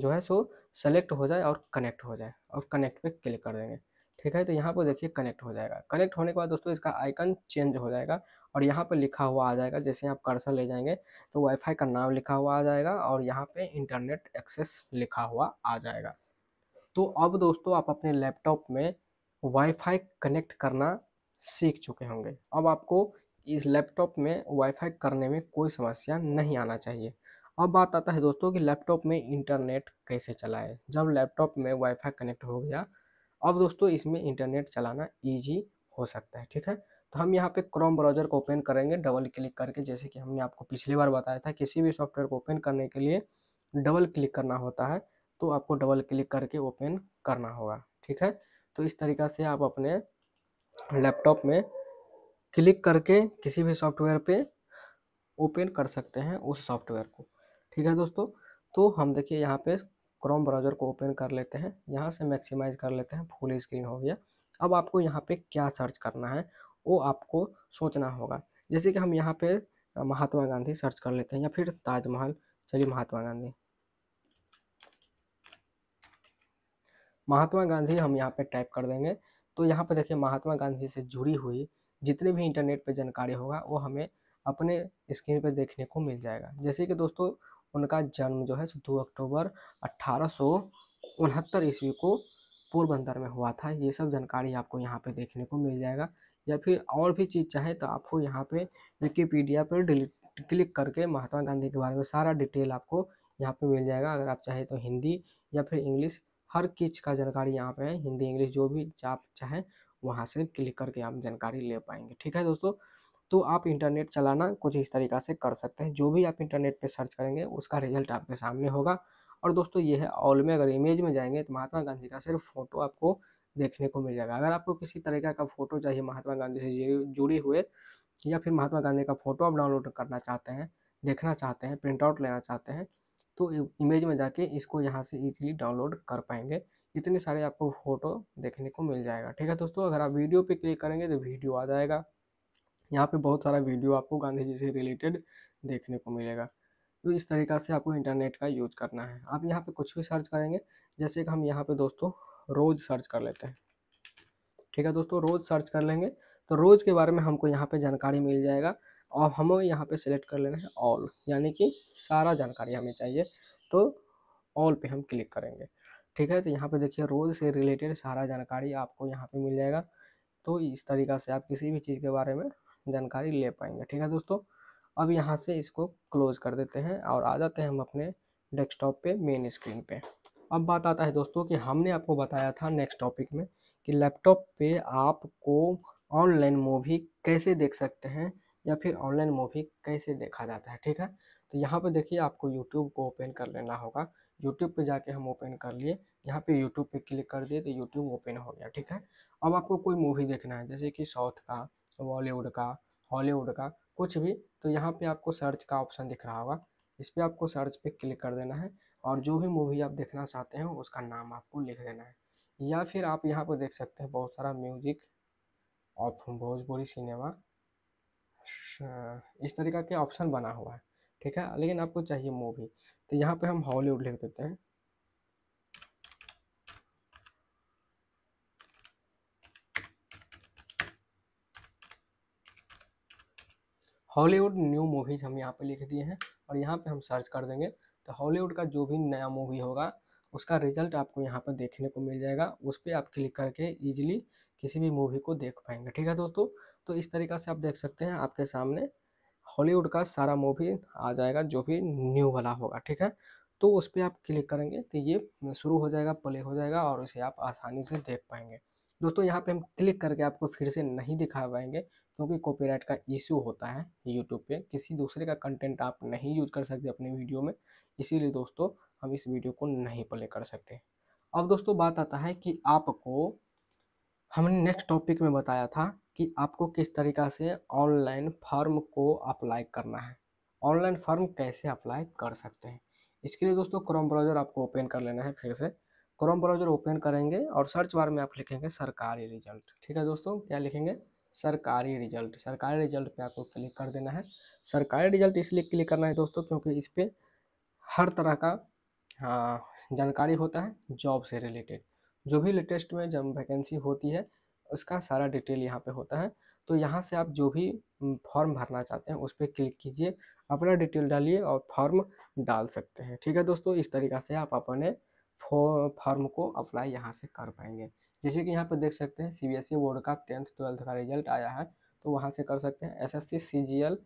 जो है सो सेलेक्ट हो जाए और कनेक्ट हो जाए और कनेक्ट पे क्लिक कर देंगे ठीक है तो यहाँ पर देखिए कनेक्ट हो जाएगा कनेक्ट होने के बाद दोस्तों इसका आइकन चेंज हो जाएगा और यहाँ पर लिखा हुआ आ जाएगा जैसे आप कर्सर ले जाएंगे तो वाईफाई का नाम लिखा हुआ आ जाएगा और यहाँ पे इंटरनेट एक्सेस लिखा हुआ आ जाएगा तो अब दोस्तों आप अपने लैपटॉप में वाईफाई कनेक्ट करना सीख चुके होंगे अब आपको इस लैपटॉप में वाईफाई करने में कोई समस्या नहीं आना चाहिए अब बात आता है दोस्तों कि लैपटॉप में इंटरनेट कैसे चलाए जब लैपटॉप में वाईफाई कनेक्ट हो गया अब दोस्तों इसमें इंटरनेट चलाना ईजी हो सकता है ठीक है तो हम यहाँ पे क्रोम ब्राउजर को ओपन करेंगे डबल क्लिक करके जैसे कि हमने आपको पिछली बार बताया था किसी भी सॉफ्टवेयर को ओपन करने के लिए डबल क्लिक करना होता है तो आपको डबल क्लिक करके ओपन करना होगा ठीक है तो इस तरीका से आप अपने लैपटॉप में क्लिक करके किसी भी सॉफ्टवेयर पे ओपन कर सकते हैं उस सॉफ्टवेयर को ठीक है दोस्तों तो हम देखिए यहाँ पे क्रोम ब्राउज़र को ओपन कर लेते हैं यहाँ से मैक्सिमाइज कर लेते हैं फुल स्क्रीन हो गया अब आपको यहाँ पे क्या सर्च करना है वो आपको सोचना होगा जैसे कि हम यहाँ पे महात्मा गांधी सर्च कर लेते हैं या फिर ताजमहल चलिए महात्मा गांधी महात्मा गांधी हम यहाँ पे टाइप कर देंगे तो यहाँ पे देखिए महात्मा गांधी से जुड़ी हुई जितने भी इंटरनेट पर जानकारी होगा वो हमें अपने स्क्रीन पर देखने को मिल जाएगा जैसे कि दोस्तों उनका जन्म जो है दो अक्टूबर अट्ठारह ईस्वी को पोरबंदर में हुआ था ये सब जानकारी आपको यहाँ पे देखने को मिल जाएगा या फिर और भी चीज़ चाहे तो आपको यहाँ पे विकीपीडिया पर डिलीट क्लिक करके महात्मा गांधी के बारे में सारा डिटेल आपको यहाँ पे मिल जाएगा अगर आप चाहे तो हिंदी या फिर इंग्लिश हर चीज़ का जानकारी यहाँ पे है हिंदी इंग्लिश जो भी आप चाहें वहाँ से क्लिक करके आप जानकारी ले पाएंगे ठीक है दोस्तों तो आप इंटरनेट चलाना कुछ इस तरीका से कर सकते हैं जो भी आप इंटरनेट पे सर्च करेंगे उसका रिजल्ट आपके सामने होगा और दोस्तों ये है ऑल में अगर इमेज में जाएंगे तो महात्मा गांधी का सिर्फ फोटो आपको देखने को मिल जाएगा अगर आपको किसी तरीका का फ़ोटो चाहिए महात्मा गांधी से जुड़े हुए या फिर महात्मा गांधी का फ़ोटो आप डाउनलोड करना चाहते हैं देखना चाहते हैं प्रिंट आउट लेना चाहते हैं तो इमेज में जाके इसको यहाँ से ईजिली डाउनलोड कर पाएंगे इतने सारे आपको फोटो देखने को मिल जाएगा ठीक है दोस्तों अगर आप वीडियो पे क्लिक करेंगे तो वीडियो आ जाएगा यहाँ पे बहुत सारा वीडियो आपको गांधी जी से रिलेटेड देखने को मिलेगा तो इस तरीका से आपको इंटरनेट का यूज करना है आप यहाँ पे कुछ भी सर्च करेंगे जैसे कि हम यहाँ पे दोस्तों रोज़ सर्च कर लेते हैं ठीक है दोस्तों रोज़ सर्च कर लेंगे तो रोज़ के बारे में हमको यहाँ पे जानकारी मिल जाएगा और हमें यहाँ पे सिलेक्ट कर लेना है ऑल यानी कि सारा जानकारी हमें चाहिए तो ऑल पे हम क्लिक करेंगे ठीक है तो यहाँ पे देखिए रोज से रिलेटेड सारा जानकारी आपको यहाँ पे मिल जाएगा तो इस तरीका से आप किसी भी चीज़ के बारे में जानकारी ले पाएंगे ठीक है दोस्तों अब यहाँ से इसको क्लोज कर देते हैं और आ जाते हैं हम अपने डेस्कटॉप पे मेन स्क्रीन पे अब बात आता है दोस्तों कि हमने आपको बताया था नेक्स्ट टॉपिक में कि लैपटॉप पे आपको ऑनलाइन मूवी कैसे देख सकते हैं या फिर ऑनलाइन मूवी कैसे देखा जाता है ठीक है तो यहाँ पर देखिए आपको यूट्यूब को ओपन कर लेना होगा यूट्यूब पे जाके हम ओपन कर लिए यहाँ पे यूट्यूब पे क्लिक कर दिए तो यूट्यूब ओपन हो गया ठीक है अब आपको कोई मूवी देखना है जैसे कि साउथ का बॉलीवुड का हॉलीवुड का कुछ भी तो यहाँ पे आपको सर्च का ऑप्शन दिख रहा होगा इस पर आपको सर्च पे क्लिक कर देना है और जो भी मूवी आप देखना चाहते हैं उसका नाम आपको लिख देना है या फिर आप यहाँ पर देख सकते हैं बहुत सारा म्यूजिक और भोजपुरी सिनेमा इस तरीका के ऑप्शन बना हुआ है ठीक है लेकिन आपको चाहिए मूवी तो यहाँ पे हम हॉलीवुड लिख देते हैं हॉलीवुड न्यू मूवीज़ हम यहाँ पे लिख दिए हैं और यहाँ पे हम सर्च कर देंगे तो हॉलीवुड का जो भी नया मूवी होगा उसका रिजल्ट आपको यहाँ पर देखने को मिल जाएगा उस पर आप क्लिक करके ईजिली किसी भी मूवी को देख पाएंगे ठीक है दोस्तों तो इस तरीका से आप देख सकते हैं आपके सामने हॉलीवुड का सारा मूवी आ जाएगा जो भी न्यू वाला होगा ठीक है तो उस पर आप क्लिक करेंगे तो ये शुरू हो जाएगा प्ले हो जाएगा और उसे आप आसानी से देख पाएंगे दोस्तों यहाँ पे हम क्लिक करके आपको फिर से नहीं दिखा पाएंगे क्योंकि कॉपीराइट का इशू होता है यूट्यूब पे किसी दूसरे का कंटेंट आप नहीं यूज कर सकते अपने वीडियो में इसीलिए दोस्तों हम इस वीडियो को नहीं प्ले कर सकते अब दोस्तों बात आता है कि आपको हमने नेक्स्ट टॉपिक में बताया था कि आपको किस तरीका से ऑनलाइन फॉर्म को अप्लाई करना है ऑनलाइन फॉर्म कैसे अप्लाई कर सकते हैं इसके लिए दोस्तों क्रोम ब्राउज़र आपको ओपन कर लेना है फिर से क्रोम ब्राउज़र ओपन करेंगे और सर्च बार में आप लिखेंगे सरकारी रिजल्ट ठीक है दोस्तों क्या लिखेंगे सरकारी रिजल्ट सरकारी रिजल्ट पे आपको क्लिक कर देना है सरकारी रिजल्ट इसलिए क्लिक करना है दोस्तों क्योंकि इस पर हर तरह का हाँ, जानकारी होता है जॉब से रिलेटेड जो भी लेटेस्ट में जब वैकेंसी होती है उसका सारा डिटेल यहाँ पे होता है तो यहाँ से आप जो भी फॉर्म भरना चाहते हैं उस पर क्लिक कीजिए अपना डिटेल डालिए और फॉर्म डाल सकते हैं ठीक है दोस्तों इस तरीक़ा से आप अपने फॉर्म को अप्लाई यहाँ से कर पाएंगे जैसे कि यहाँ पर देख सकते हैं सीबीएसई e बोर्ड का टेंथ ट्वेल्थ का रिजल्ट आया है तो वहाँ से कर सकते हैं S S C C G L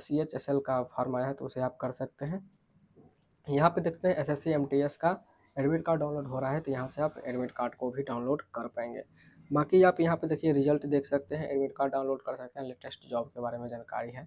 C H S L का फॉर्म आया है तो उसे आप कर सकते हैं यहाँ पे देखते हैं S S C M T S का एडमिट कार्ड डाउनलोड हो रहा है तो यहाँ से आप एडमिट कार्ड को भी डाउनलोड कर पाएंगे बाकी आप यहाँ पे देखिए रिजल्ट देख सकते हैं एडमिट कार्ड डाउनलोड कर सकते हैं लेटेस्ट जॉब के बारे में जानकारी है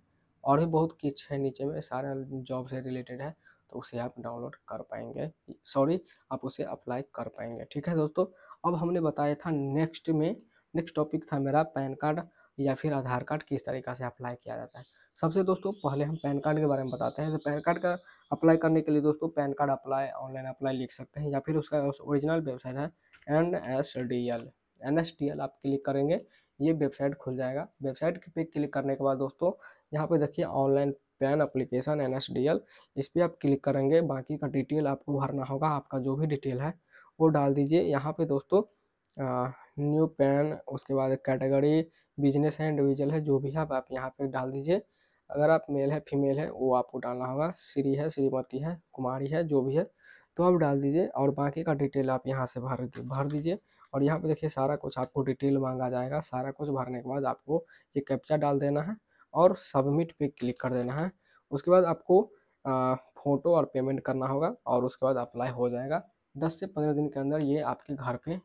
और भी बहुत कुछ है नीचे में सारा जॉब से रिलेटेड है तो उसे आप डाउनलोड कर पाएंगे सॉरी आप उसे अप्लाई कर पाएंगे ठीक है दोस्तों अब हमने बताया था नेक्स्ट में नेक्स्ट टॉपिक था मेरा पैन कार्ड या फिर आधार कार्ड किस तरीका से अप्लाई किया जाता है सबसे दोस्तों पहले हम पैन कार्ड के बारे में बताते हैं तो पैन कार्ड का अप्लाई करने के लिए दोस्तों PAN card apply online apply लिख सकते हैं या फिर उसका ओरिजिनल वेबसाइट है N S D L N S D L आप क्लिक करेंगे ये वेबसाइट खुल जाएगा वेबसाइट पे क्लिक करने के बाद दोस्तों यहाँ पे देखिए online PAN application N S D L इस पर आप क्लिक करेंगे बाकी का डिटेल आपको भरना होगा आपका जो भी डिटेल है वो डाल दीजिए यहाँ पे दोस्तों न्यू पैन उसके बाद कैटेगरी बिजनेस है इंडिविजुअल है जो भी है आप यहाँ पे डाल दीजिए अगर आप मेल है फीमेल है वो आपको डालना होगा श्री है श्रीमती है कुमारी है जो भी है तो आप डाल दीजिए और बाकी का डिटेल आप यहाँ से भर भर दीजिए और यहाँ पे देखिए सारा कुछ आपको डिटेल मांगा जाएगा सारा कुछ भरने के बाद आपको ये कैप्चा डाल देना है और सबमिट पे क्लिक कर देना है उसके बाद आपको फ़ोटो और पेमेंट करना होगा और उसके बाद अप्लाई हो जाएगा दस से पंद्रह दिन के अंदर ये आपके घर पे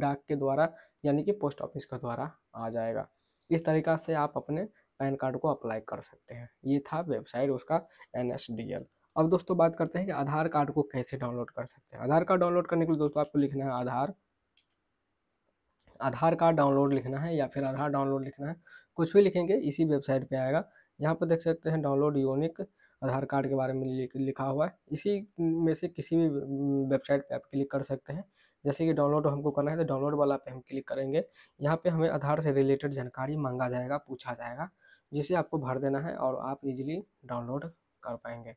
डाक के द्वारा यानी कि पोस्ट ऑफिस के द्वारा आ जाएगा इस तरीका से आप अपने पैन कार्ड को अप्लाई कर सकते हैं ये था वेबसाइट उसका एन अब दोस्तों बात करते हैं कि आधार कार्ड को कैसे डाउनलोड कर सकते हैं आधार कार्ड डाउनलोड करने के लिए दोस्तों आपको लिखना है आधार आधार कार्ड डाउनलोड लिखना है या फिर आधार डाउनलोड लिखना है कुछ भी लिखेंगे इसी वेबसाइट पे आएगा यहाँ पर देख सकते हैं डाउनलोड यूनिक आधार कार्ड के बारे में लिखा हुआ है इसी में से किसी भी वेबसाइट पे आप क्लिक कर सकते हैं जैसे कि डाउनलोड हमको करना है तो डाउनलोड वाला पे हम क्लिक करेंगे यहाँ पे हमें आधार से रिलेटेड जानकारी मांगा जाएगा पूछा जाएगा जिसे आपको भर देना है और आप इजीली डाउनलोड कर पाएंगे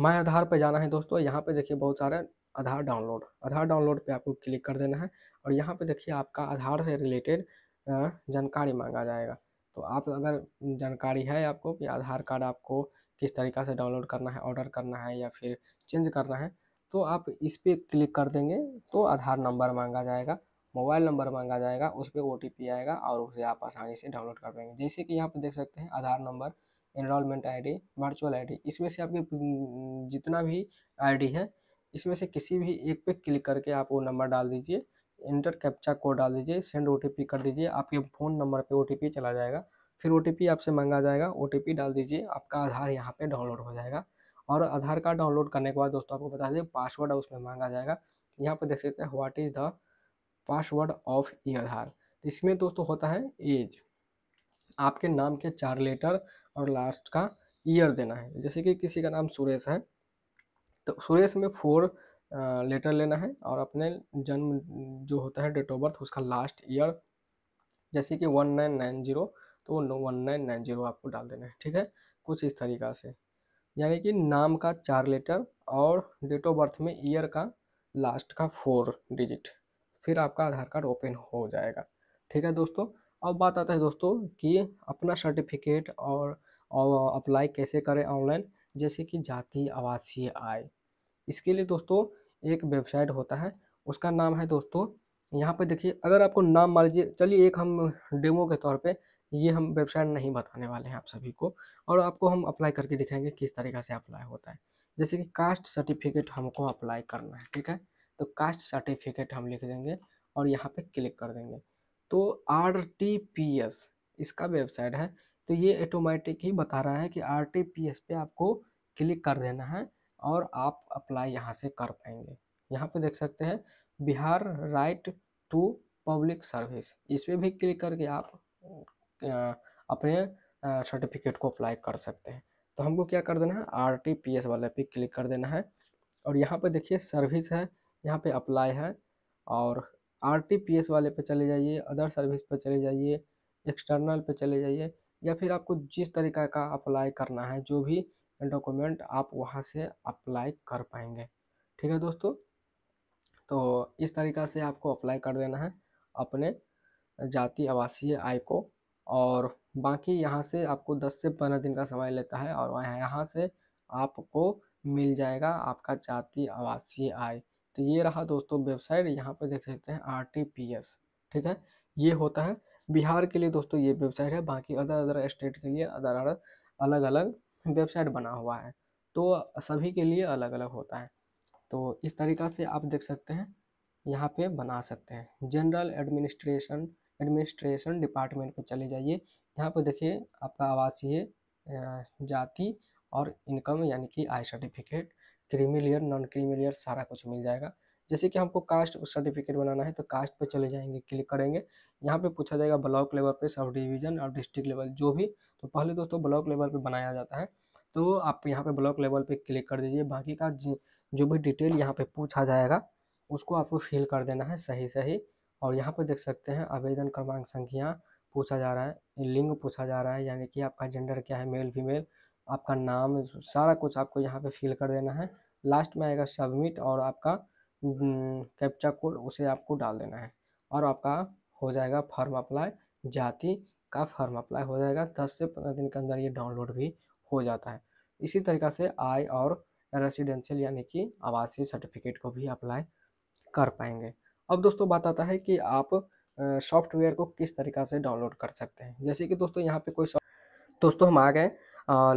माय आधार पर जाना है दोस्तों यहाँ पे देखिए बहुत सारे आधार डाउनलोड आधार डाउनलोड पे आपको क्लिक कर देना है और यहाँ पे देखिए आपका आधार से रिलेटेड जानकारी मांगा जाएगा तो आप अगर जानकारी है आपको कि आधार कार्ड आपको किस तरीका से डाउनलोड करना है ऑर्डर करना है या फिर चेंज करना है तो आप इस पर क्लिक कर देंगे तो आधार नंबर मांगा जाएगा मोबाइल नंबर मांगा जाएगा उस पर ओ आएगा और उसे आप आसानी से डाउनलोड कर पाएंगे जैसे कि यहाँ पर देख सकते हैं Aadhaar number enrolment ID virtual I इसमें से आपके जितना भी आईडी है इसमें से किसी भी एक पे क्लिक करके आप वो नंबर डाल दीजिए इंटर कैप्चा कोड डाल दीजिए सेंड ओ कर दीजिए आपके फ़ोन नंबर पे ओ चला जाएगा फिर ओ आपसे मंगा जाएगा ओ डाल दीजिए आपका आधार यहाँ पे डाउनलोड हो जाएगा और आधार कार्ड डाउनलोड करने के बाद दोस्तों आपको बता दें पासवर्ड उसमें मांगा जाएगा यहाँ पर देख सकते हैं what is the password of e Aadhaar तो इसमें दोस्तों होता है एज आपके नाम के चार लेटर और लास्ट का ईयर देना है जैसे कि किसी का नाम सुरेश है तो सुरेश में फोर लेटर लेना है और अपने जन्म जो होता है डेट ऑफ बर्थ उसका लास्ट ईयर जैसे कि वन नाइन नाइन जीरो तो वो वन नाइन नाइन जीरो आपको डाल देना है ठीक है कुछ इस तरीका से यानी कि नाम का चार लेटर और डेट ऑफ बर्थ में ईयर का लास्ट का फोर डिजिट फिर आपका आधार कार्ड ओपन हो जाएगा ठीक है दोस्तों अब बात आता है दोस्तों कि अपना सर्टिफिकेट और, और अप्लाई कैसे करें ऑनलाइन जैसे कि जाति आवासीय आय इसके लिए दोस्तों एक वेबसाइट होता है उसका नाम है दोस्तों यहाँ पर देखिए अगर आपको नाम मान लीजिए चलिए एक हम डेमो के तौर पे ये हम वेबसाइट नहीं बताने वाले हैं आप सभी को और आपको हम अप्लाई करके दिखाएंगे किस तरीक़े से अप्लाई होता है जैसे कि कास्ट सर्टिफिकेट हमको अप्लाई करना है ठीक है तो कास्ट सर्टिफिकेट हम लिख देंगे और यहाँ पे क्लिक कर देंगे तो आर टी पी एस इसका वेबसाइट है तो ये ऑटोमेटिक ही बता रहा है कि आर टी पी एस पे आपको क्लिक कर देना है और आप अप्लाई यहाँ से कर पाएंगे यहाँ पे देख सकते हैं Bihar right to public service इस पर भी क्लिक करके आप अपने सर्टिफिकेट को अप्लाई कर सकते हैं तो हमको क्या कर देना है आर टी पी एस वाले पे क्लिक कर देना है और यहाँ पे देखिए सर्विस है यहाँ पे अप्लाई है और आर टी पी एस वाले पे चले जाइए अदर सर्विस पे चले जाइए एक्सटर्नल पे चले जाइए या फिर आपको जिस तरीका का अप्लाई करना है जो भी डॉक्यूमेंट आप वहाँ से अप्लाई कर पाएंगे ठीक है दोस्तों तो इस तरीका से आपको अप्लाई कर देना है अपने जाति आवासीय आय को और बाकी यहाँ से आपको 10 से 15 दिन का समय लेता है और यहाँ से आपको मिल जाएगा आपका जाति आवासीय आय तो ये रहा दोस्तों वेबसाइट यहाँ पर देख सकते हैं आर ठीक है ये होता है बिहार के लिए दोस्तों ये वेबसाइट है बाकी अदर अदर स्टेट के लिए अदर अदर अलग अलग वेबसाइट बना हुआ है तो सभी के लिए अलग अलग होता है तो इस तरीका से आप देख सकते हैं यहाँ पे बना सकते हैं जनरल एडमिनिस्ट्रेशन एडमिनिस्ट्रेशन डिपार्टमेंट पे चले जाइए यहाँ पे देखिए आपका आवासीय जाति और इनकम यानी कि आई सर्टिफिकेट क्रीमिलियर नॉन क्रीमिलियर सारा कुछ मिल जाएगा जैसे कि हमको कास्ट सर्टिफिकेट बनाना है तो कास्ट पे चले जाएंगे क्लिक करेंगे यहाँ पे पूछा जाएगा ब्लॉक लेवल पे सब डिवीज़न और डिस्ट्रिक्ट लेवल जो भी तो पहले दोस्तों ब्लॉक लेवल पे बनाया जाता है तो आप यहाँ पे ब्लॉक लेवल पे क्लिक कर दीजिए बाकी का जो भी डिटेल यहाँ पे पूछा जाएगा उसको आपको फिल कर देना है सही सही और यहाँ पर देख सकते हैं आवेदन क्रमांक संख्या पूछा जा रहा है लिंग पूछा जा रहा है यानी कि आपका जेंडर क्या है मेल फीमेल आपका नाम सारा कुछ आपको यहाँ पे फिल कर देना है लास्ट में आएगा सबमिट और आपका कैप्चा कोड उसे आपको डाल देना है और आपका हो जाएगा फॉर्म अप्लाई जाति का फॉर्म अप्लाई हो जाएगा दस से पंद्रह दिन के अंदर ये डाउनलोड भी हो जाता है इसी तरीका से आय और रेसिडेंशियल यानी कि आवासीय सर्टिफिकेट को भी अप्लाई कर पाएंगे अब दोस्तों बात आता है कि आप सॉफ्टवेयर को किस तरीका से डाउनलोड कर सकते हैं जैसे कि दोस्तों यहाँ पे कोई दोस्तों हम आ गए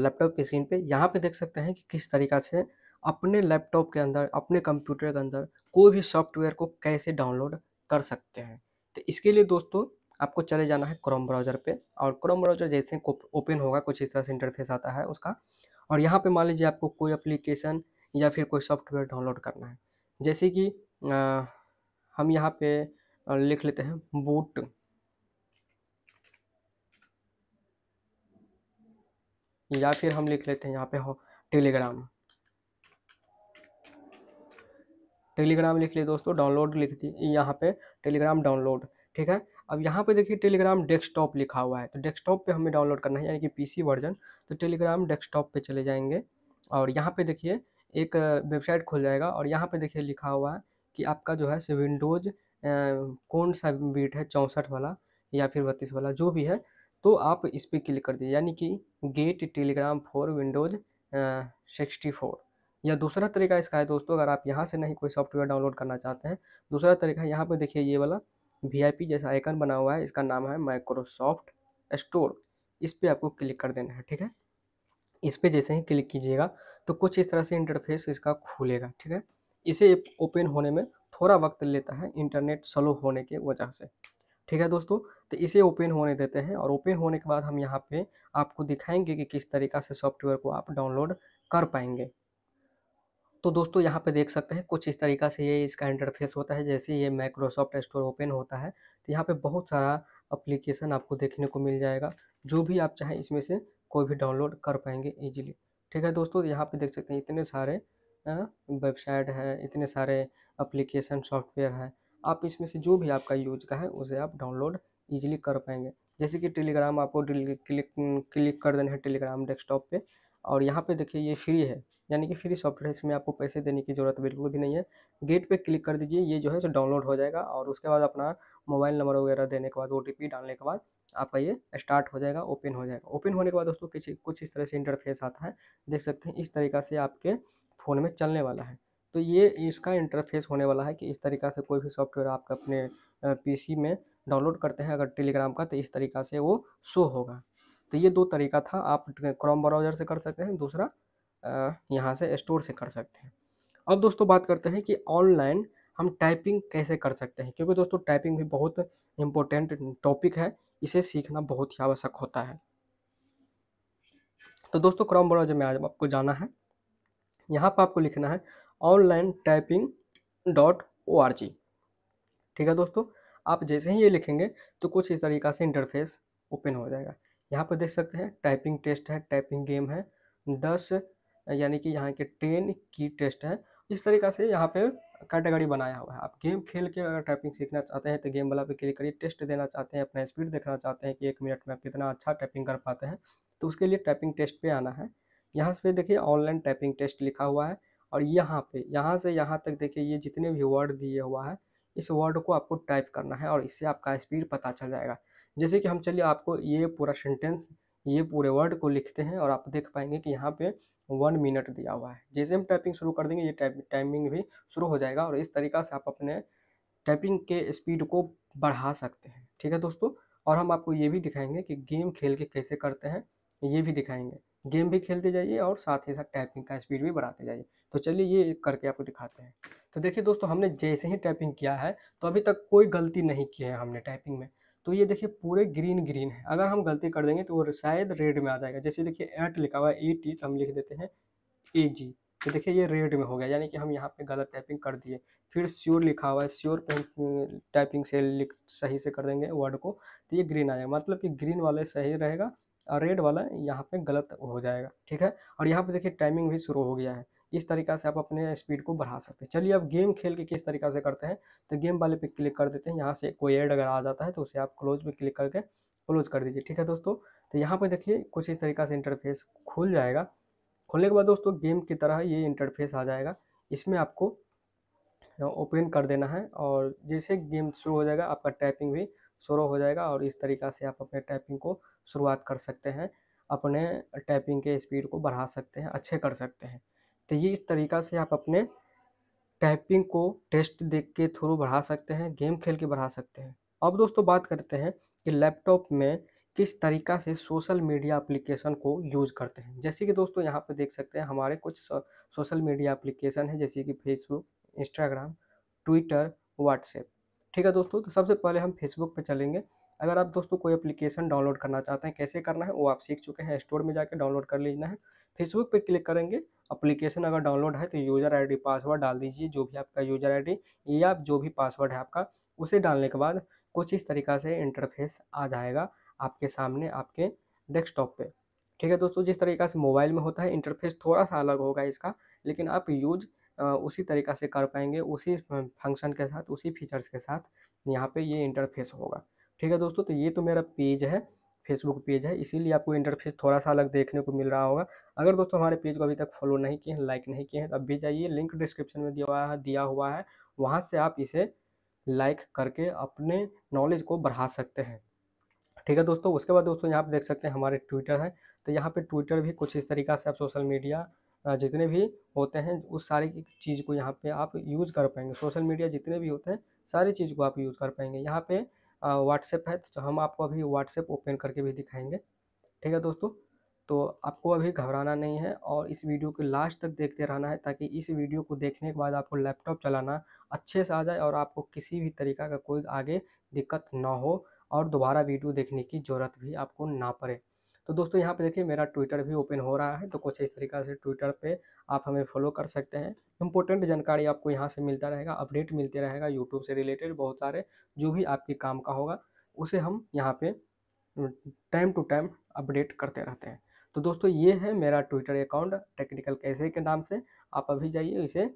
लैपटॉप की स्क्रीन पे यहाँ पे देख सकते हैं कि किस तरीका से अपने लैपटॉप के अंदर अपने कंप्यूटर के अंदर कोई भी सॉफ्टवेयर को कैसे डाउनलोड कर सकते हैं तो इसके लिए दोस्तों आपको चले जाना है क्रोम ब्राउज़र पे और क्रोम ब्राउज़र जैसे ओपन होगा कुछ इस तरह से इंटरफेस आता है उसका और यहाँ पे मान लीजिए आपको कोई एप्लीकेशन या फिर कोई सॉफ्टवेयर डाउनलोड करना है जैसे कि आ, हम यहाँ पे लिख लेते हैं बूट या फिर हम लिख लेते हैं यहाँ पे हो टेलीग्राम टेलीग्राम लिख लिए दोस्तों डाउनलोड लिख दिए यहाँ पे टेलीग्राम डाउनलोड ठीक है अब यहाँ पे देखिए टेलीग्राम डेस्कटॉप लिखा हुआ है तो डेस्कटॉप पे हमें डाउनलोड करना है यानी कि पीसी वर्जन तो टेलीग्राम डेस्कटॉप पे चले जाएंगे और यहाँ पे देखिए एक वेबसाइट खुल जाएगा और यहाँ पे देखिए लिखा हुआ है कि आपका जो है विंडोज कौन सा बीट है चौंसठ वाला या फिर बत्तीस वाला जो भी है तो आप इस पर क्लिक कर दीजिए यानी कि get Telegram for Windows sixty four या दूसरा तरीका इसका है दोस्तों अगर आप यहाँ से नहीं कोई सॉफ्टवेयर डाउनलोड करना चाहते हैं दूसरा तरीका यहाँ पर देखिए ये वाला वी जैसा आइकन बना हुआ है इसका नाम है माइक्रोसॉफ्ट स्टोर इस पर आपको क्लिक कर देना है ठीक है इस पर जैसे ही क्लिक कीजिएगा तो कुछ इस तरह से इंटरफेस इसका खुलेगा ठीक है इसे ओपन होने में थोड़ा वक्त लेता है इंटरनेट स्लो होने के वजह से ठीक है दोस्तों तो इसे ओपन होने देते हैं और ओपन होने के बाद हम यहाँ पे आपको दिखाएंगे कि किस तरीका से सॉफ्टवेयर को आप डाउनलोड कर पाएंगे तो दोस्तों यहाँ पे देख सकते हैं कुछ इस तरीका से ये इसका इंटरफेस होता है जैसे ये माइक्रोसॉफ्ट स्टोर ओपन होता है तो यहाँ पे बहुत सारा अप्लीकेशन आपको देखने को मिल जाएगा जो भी आप चाहें इसमें से कोई भी डाउनलोड कर पाएंगे ईजिली ठीक है दोस्तों यहाँ पर देख सकते हैं इतने सारे वेबसाइट है इतने सारे अप्लीकेशन सॉफ्टवेयर है आप इसमें से जो भी आपका यूज का है उसे आप डाउनलोड ईजिली कर पाएंगे जैसे कि टेलीग्राम आपको क्लिक क्लिक कर देना है टेलीग्राम डेस्कटॉप पे और यहाँ पे देखिए ये फ्री है यानी कि फ्री सॉफ्टवेयर है इसमें आपको पैसे देने की ज़रूरत बिल्कुल भी नहीं है गेट पे क्लिक कर दीजिए ये जो है सो डाउनलोड हो जाएगा और उसके बाद अपना मोबाइल नंबर वगैरह देने के बाद ओ डालने के बाद आपका ये स्टार्ट हो जाएगा ओपन हो जाएगा ओपन होने के बाद दोस्तों किसी कुछ इस तरह से इंटरफेस आता है देख सकते हैं इस तरीका से आपके फ़ोन में चलने वाला है तो ये इसका इंटरफेस होने वाला है कि इस तरीका से कोई भी सॉफ्टवेयर आप अपने पी में डाउनलोड करते हैं अगर टेलीग्राम का तो इस तरीका से वो शो होगा तो ये दो तरीका था आप क्रोम ब्राउज़र से कर सकते हैं दूसरा यहाँ से स्टोर से कर सकते हैं अब दोस्तों बात करते हैं कि ऑनलाइन हम टाइपिंग कैसे कर सकते हैं क्योंकि दोस्तों टाइपिंग भी बहुत इम्पोर्टेंट टॉपिक है इसे सीखना बहुत ही आवश्यक होता है तो दोस्तों क्रॉम ब्राउज में आज आपको जाना है यहाँ पर आपको लिखना है online typing dot O R G ठीक है दोस्तों आप जैसे ही ये लिखेंगे तो कुछ इस तरीका से इंटरफेस ओपन हो जाएगा यहाँ पर देख सकते हैं टाइपिंग टेस्ट है टाइपिंग गेम है दस यानी कि यहाँ के ट्रेन की टेस्ट है इस तरीका से यहाँ पे कैटेगरी बनाया हुआ है आप गेम खेल के अगर टाइपिंग सीखना चाहते हैं तो गेम वाला पे क्लिक करिए टेस्ट देना चाहते हैं अपना स्पीड देखना चाहते हैं कि एक मिनट में आप कितना अच्छा टाइपिंग कर पाते हैं तो उसके लिए टाइपिंग टेस्ट पे आना है यहाँ पे देखिए ऑनलाइन टाइपिंग टेस्ट लिखा हुआ है और यहाँ पर यहाँ से यहाँ तक देखिए ये जितने भी वर्ड दिए हुआ है इस वर्ड को आपको टाइप करना है और इससे आपका स्पीड पता चल जाएगा जैसे कि हम चलिए आपको ये पूरा सेंटेंस ये पूरे वर्ड को लिखते हैं और आप देख पाएंगे कि यहाँ पे वन मिनट दिया हुआ है जैसे हम टाइपिंग शुरू कर देंगे ये टाइमिंग भी शुरू हो जाएगा और इस तरीका से आप अपने टाइपिंग के स्पीड को बढ़ा सकते हैं ठीक है दोस्तों और हम आपको ये भी दिखाएंगे कि गेम खेल के कैसे करते हैं ये भी दिखाएंगे गेम भी खेलते जाइए और साथ ही साथ टाइपिंग का स्पीड भी बढ़ाते जाइए तो चलिए ये करके आपको दिखाते हैं तो देखिए दोस्तों हमने जैसे ही टाइपिंग किया है तो अभी तक कोई गलती नहीं की है हमने टाइपिंग में तो ये देखिए पूरे ग्रीन ग्रीन है अगर हम गलती कर देंगे तो वो शायद रेड में आ जाएगा जैसे देखिए एट लिखा हुआ है ए टी तो हम लिख देते हैं ए जी तो देखिए ये रेड में हो गया यानी कि हम यहाँ पे गलत टाइपिंग कर दिए फिर श्योर लिखा हुआ है श्योर पे टाइपिंग से लिख सही से कर देंगे वर्ड को तो ये ग्रीन आ जाएगा मतलब कि ग्रीन वाले सही रहेगा और रेड वाला यहाँ पे गलत हो जाएगा ठीक है और यहाँ पे देखिए टाइमिंग भी शुरू हो गया है इस तरीका से आप अपने स्पीड को बढ़ा सकते हैं चलिए अब गेम खेल के किस तरीका से करते हैं तो गेम वाले पे क्लिक कर देते हैं यहाँ से कोई एड अगर आ जाता है तो उसे आप क्लोज पे क्लिक करके क्लोज कर दीजिए ठीक है दोस्तों तो यहाँ पर देखिए कुछ इस तरीका से इंटरफेस खुल जाएगा खुलने के बाद दोस्तों गेम की तरह ये इंटरफेस आ जाएगा इसमें आपको ओपन कर देना है और जैसे गेम शुरू हो जाएगा आपका टाइपिंग भी शुरू हो जाएगा और इस तरीका से आप अपने टाइपिंग को शुरुआत कर सकते हैं अपने टाइपिंग के स्पीड को बढ़ा सकते हैं अच्छे कर सकते हैं तो ये इस तरीका से आप अपने टाइपिंग को टेस्ट देख के थ्रू बढ़ा सकते हैं गेम खेल के बढ़ा सकते हैं अब दोस्तों बात करते हैं कि लैपटॉप में किस तरीका से सोशल मीडिया एप्लीकेशन को यूज़ करते हैं जैसे कि दोस्तों यहाँ पर देख सकते हैं हमारे कुछ सोशल मीडिया एप्लीकेशन है जैसे कि फेसबुक इंस्टाग्राम ट्विटर व्हाट्सएप ठीक है दोस्तों तो सबसे पहले हम फेसबुक पर चलेंगे अगर आप दोस्तों कोई एप्लीकेशन डाउनलोड करना चाहते हैं कैसे करना है वो आप सीख चुके हैं स्टोर में जाकर डाउनलोड कर लेना है फेसबुक पे क्लिक करेंगे अप्लीकेशन अगर डाउनलोड है तो यूज़र आईडी पासवर्ड डाल दीजिए जो भी आपका यूज़र आईडी या जो भी पासवर्ड है आपका उसे डालने के बाद कुछ इस तरीका से इंटरफेस आ जाएगा आपके सामने आपके डेस्कटॉप पे ठीक है दोस्तों जिस तरीका से मोबाइल में होता है इंटरफेस थोड़ा सा अलग होगा इसका लेकिन आप यूज उसी तरीका से कर पाएंगे उसी फंक्शन के साथ उसी फीचर्स के साथ यहाँ पे ये इंटरफेस होगा ठीक है दोस्तों तो ये तो मेरा पेज है फेसबुक पेज है इसीलिए आपको इंटरफेस थोड़ा सा अलग देखने को मिल रहा होगा अगर दोस्तों हमारे पेज को अभी तक फॉलो नहीं किए हैं लाइक नहीं किए हैं तो अब भी जाइए लिंक डिस्क्रिप्शन में दिया हुआ है दिया हुआ है वहाँ से आप इसे लाइक करके अपने नॉलेज को बढ़ा सकते हैं ठीक है दोस्तों उसके बाद दोस्तों यहाँ पर देख सकते हैं हमारे ट्विटर है तो यहाँ पर ट्विटर भी कुछ इस तरीका से आप सोशल मीडिया जितने भी होते हैं उस सारी चीज़ को यहाँ पर आप यूज़ कर पाएंगे सोशल मीडिया जितने भी होते हैं सारी चीज़ को आप यूज़ कर पाएंगे यहाँ पर व्हाट्सएप है तो हम आपको अभी व्हाट्सएप ओपन करके भी दिखाएंगे ठीक है दोस्तों तो आपको अभी घबराना नहीं है और इस वीडियो को लास्ट तक देखते रहना है ताकि इस वीडियो को देखने के बाद आपको लैपटॉप चलाना अच्छे से आ जाए और आपको किसी भी तरीका का कोई आगे दिक्कत ना हो और दोबारा वीडियो देखने की ज़रूरत भी आपको ना पड़े तो दोस्तों यहाँ पे देखिए मेरा ट्विटर भी ओपन हो रहा है तो कुछ इस तरीके से ट्विटर पे आप हमें फॉलो कर सकते हैं इंपॉर्टेंट जानकारी आपको यहाँ से मिलता रहेगा अपडेट मिलते रहेगा यूट्यूब से रिलेटेड बहुत सारे जो भी आपके काम का होगा उसे हम यहाँ पे टाइम टू टाइम अपडेट करते रहते हैं तो दोस्तों ये है मेरा ट्विटर अकाउंट टेक्निकल कैसे के नाम से आप अभी जाइए इसे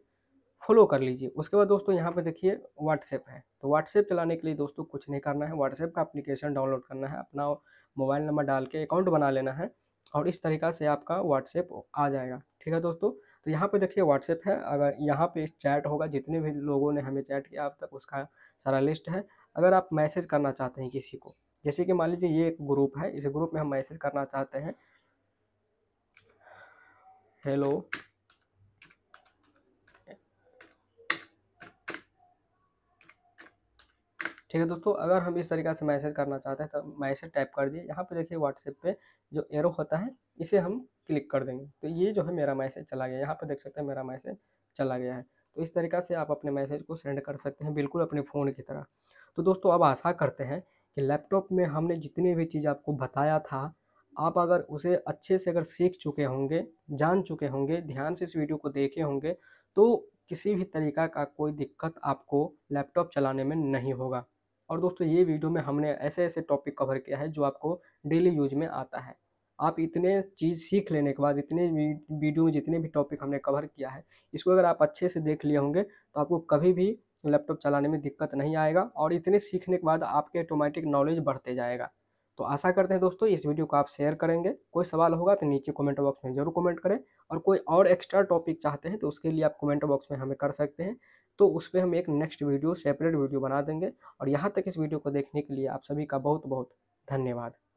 फॉलो कर लीजिए उसके बाद दोस्तों यहाँ पे देखिए व्हाट्सएप है तो व्हाट्सएप चलाने के लिए दोस्तों कुछ नहीं करना है व्हाट्सएप का एप्लीकेशन डाउनलोड करना है अपना मोबाइल नंबर डाल के अकाउंट बना लेना है और इस तरीका से आपका व्हाट्सएप आ जाएगा ठीक है दोस्तों तो यहाँ पे देखिए व्हाट्सएप है अगर यहाँ पे चैट होगा जितने भी लोगों ने हमें चैट किया अब तक उसका सारा लिस्ट है अगर आप मैसेज करना चाहते हैं किसी को जैसे कि मान लीजिए ये एक ग्रुप है इस ग्रुप में हम मैसेज करना चाहते हैं हेलो ठीक है दोस्तों अगर हम इस तरीके से मैसेज करना चाहते हैं तो मैसेज टाइप कर दिए यहाँ पे देखिए व्हाट्सएप पे जो एरो होता है इसे हम क्लिक कर देंगे तो ये जो है मेरा मैसेज चला गया यहाँ पे देख सकते हैं मेरा मैसेज चला गया है तो इस तरीका से आप अपने मैसेज को सेंड कर सकते हैं बिल्कुल अपने फ़ोन की तरह तो दोस्तों अब आशा करते हैं कि लैपटॉप में हमने जितनी भी चीज़ आपको बताया था आप अगर उसे अच्छे से अगर सीख चुके होंगे जान चुके होंगे ध्यान से इस वीडियो को देखे होंगे तो किसी भी तरीका का कोई दिक्कत आपको लैपटॉप चलाने में नहीं होगा और दोस्तों ये वीडियो में हमने ऐसे ऐसे टॉपिक कवर किया है जो आपको डेली यूज में आता है आप इतने चीज़ सीख लेने के बाद इतने वीडियो में जितने भी टॉपिक हमने कवर किया है इसको अगर आप अच्छे से देख लिए होंगे तो आपको कभी भी लैपटॉप चलाने में दिक्कत नहीं आएगा और इतने सीखने के बाद आपके ऑटोमेटिक नॉलेज बढ़ते जाएगा तो आशा करते हैं दोस्तों इस वीडियो को आप शेयर करेंगे कोई सवाल होगा तो नीचे कमेंट बॉक्स में जरूर कमेंट करें और कोई और एक्स्ट्रा टॉपिक चाहते हैं तो उसके लिए आप कमेंट बॉक्स में हमें कर सकते हैं तो उस पर हम एक नेक्स्ट वीडियो सेपरेट वीडियो बना देंगे और यहाँ तक इस वीडियो को देखने के लिए आप सभी का बहुत बहुत धन्यवाद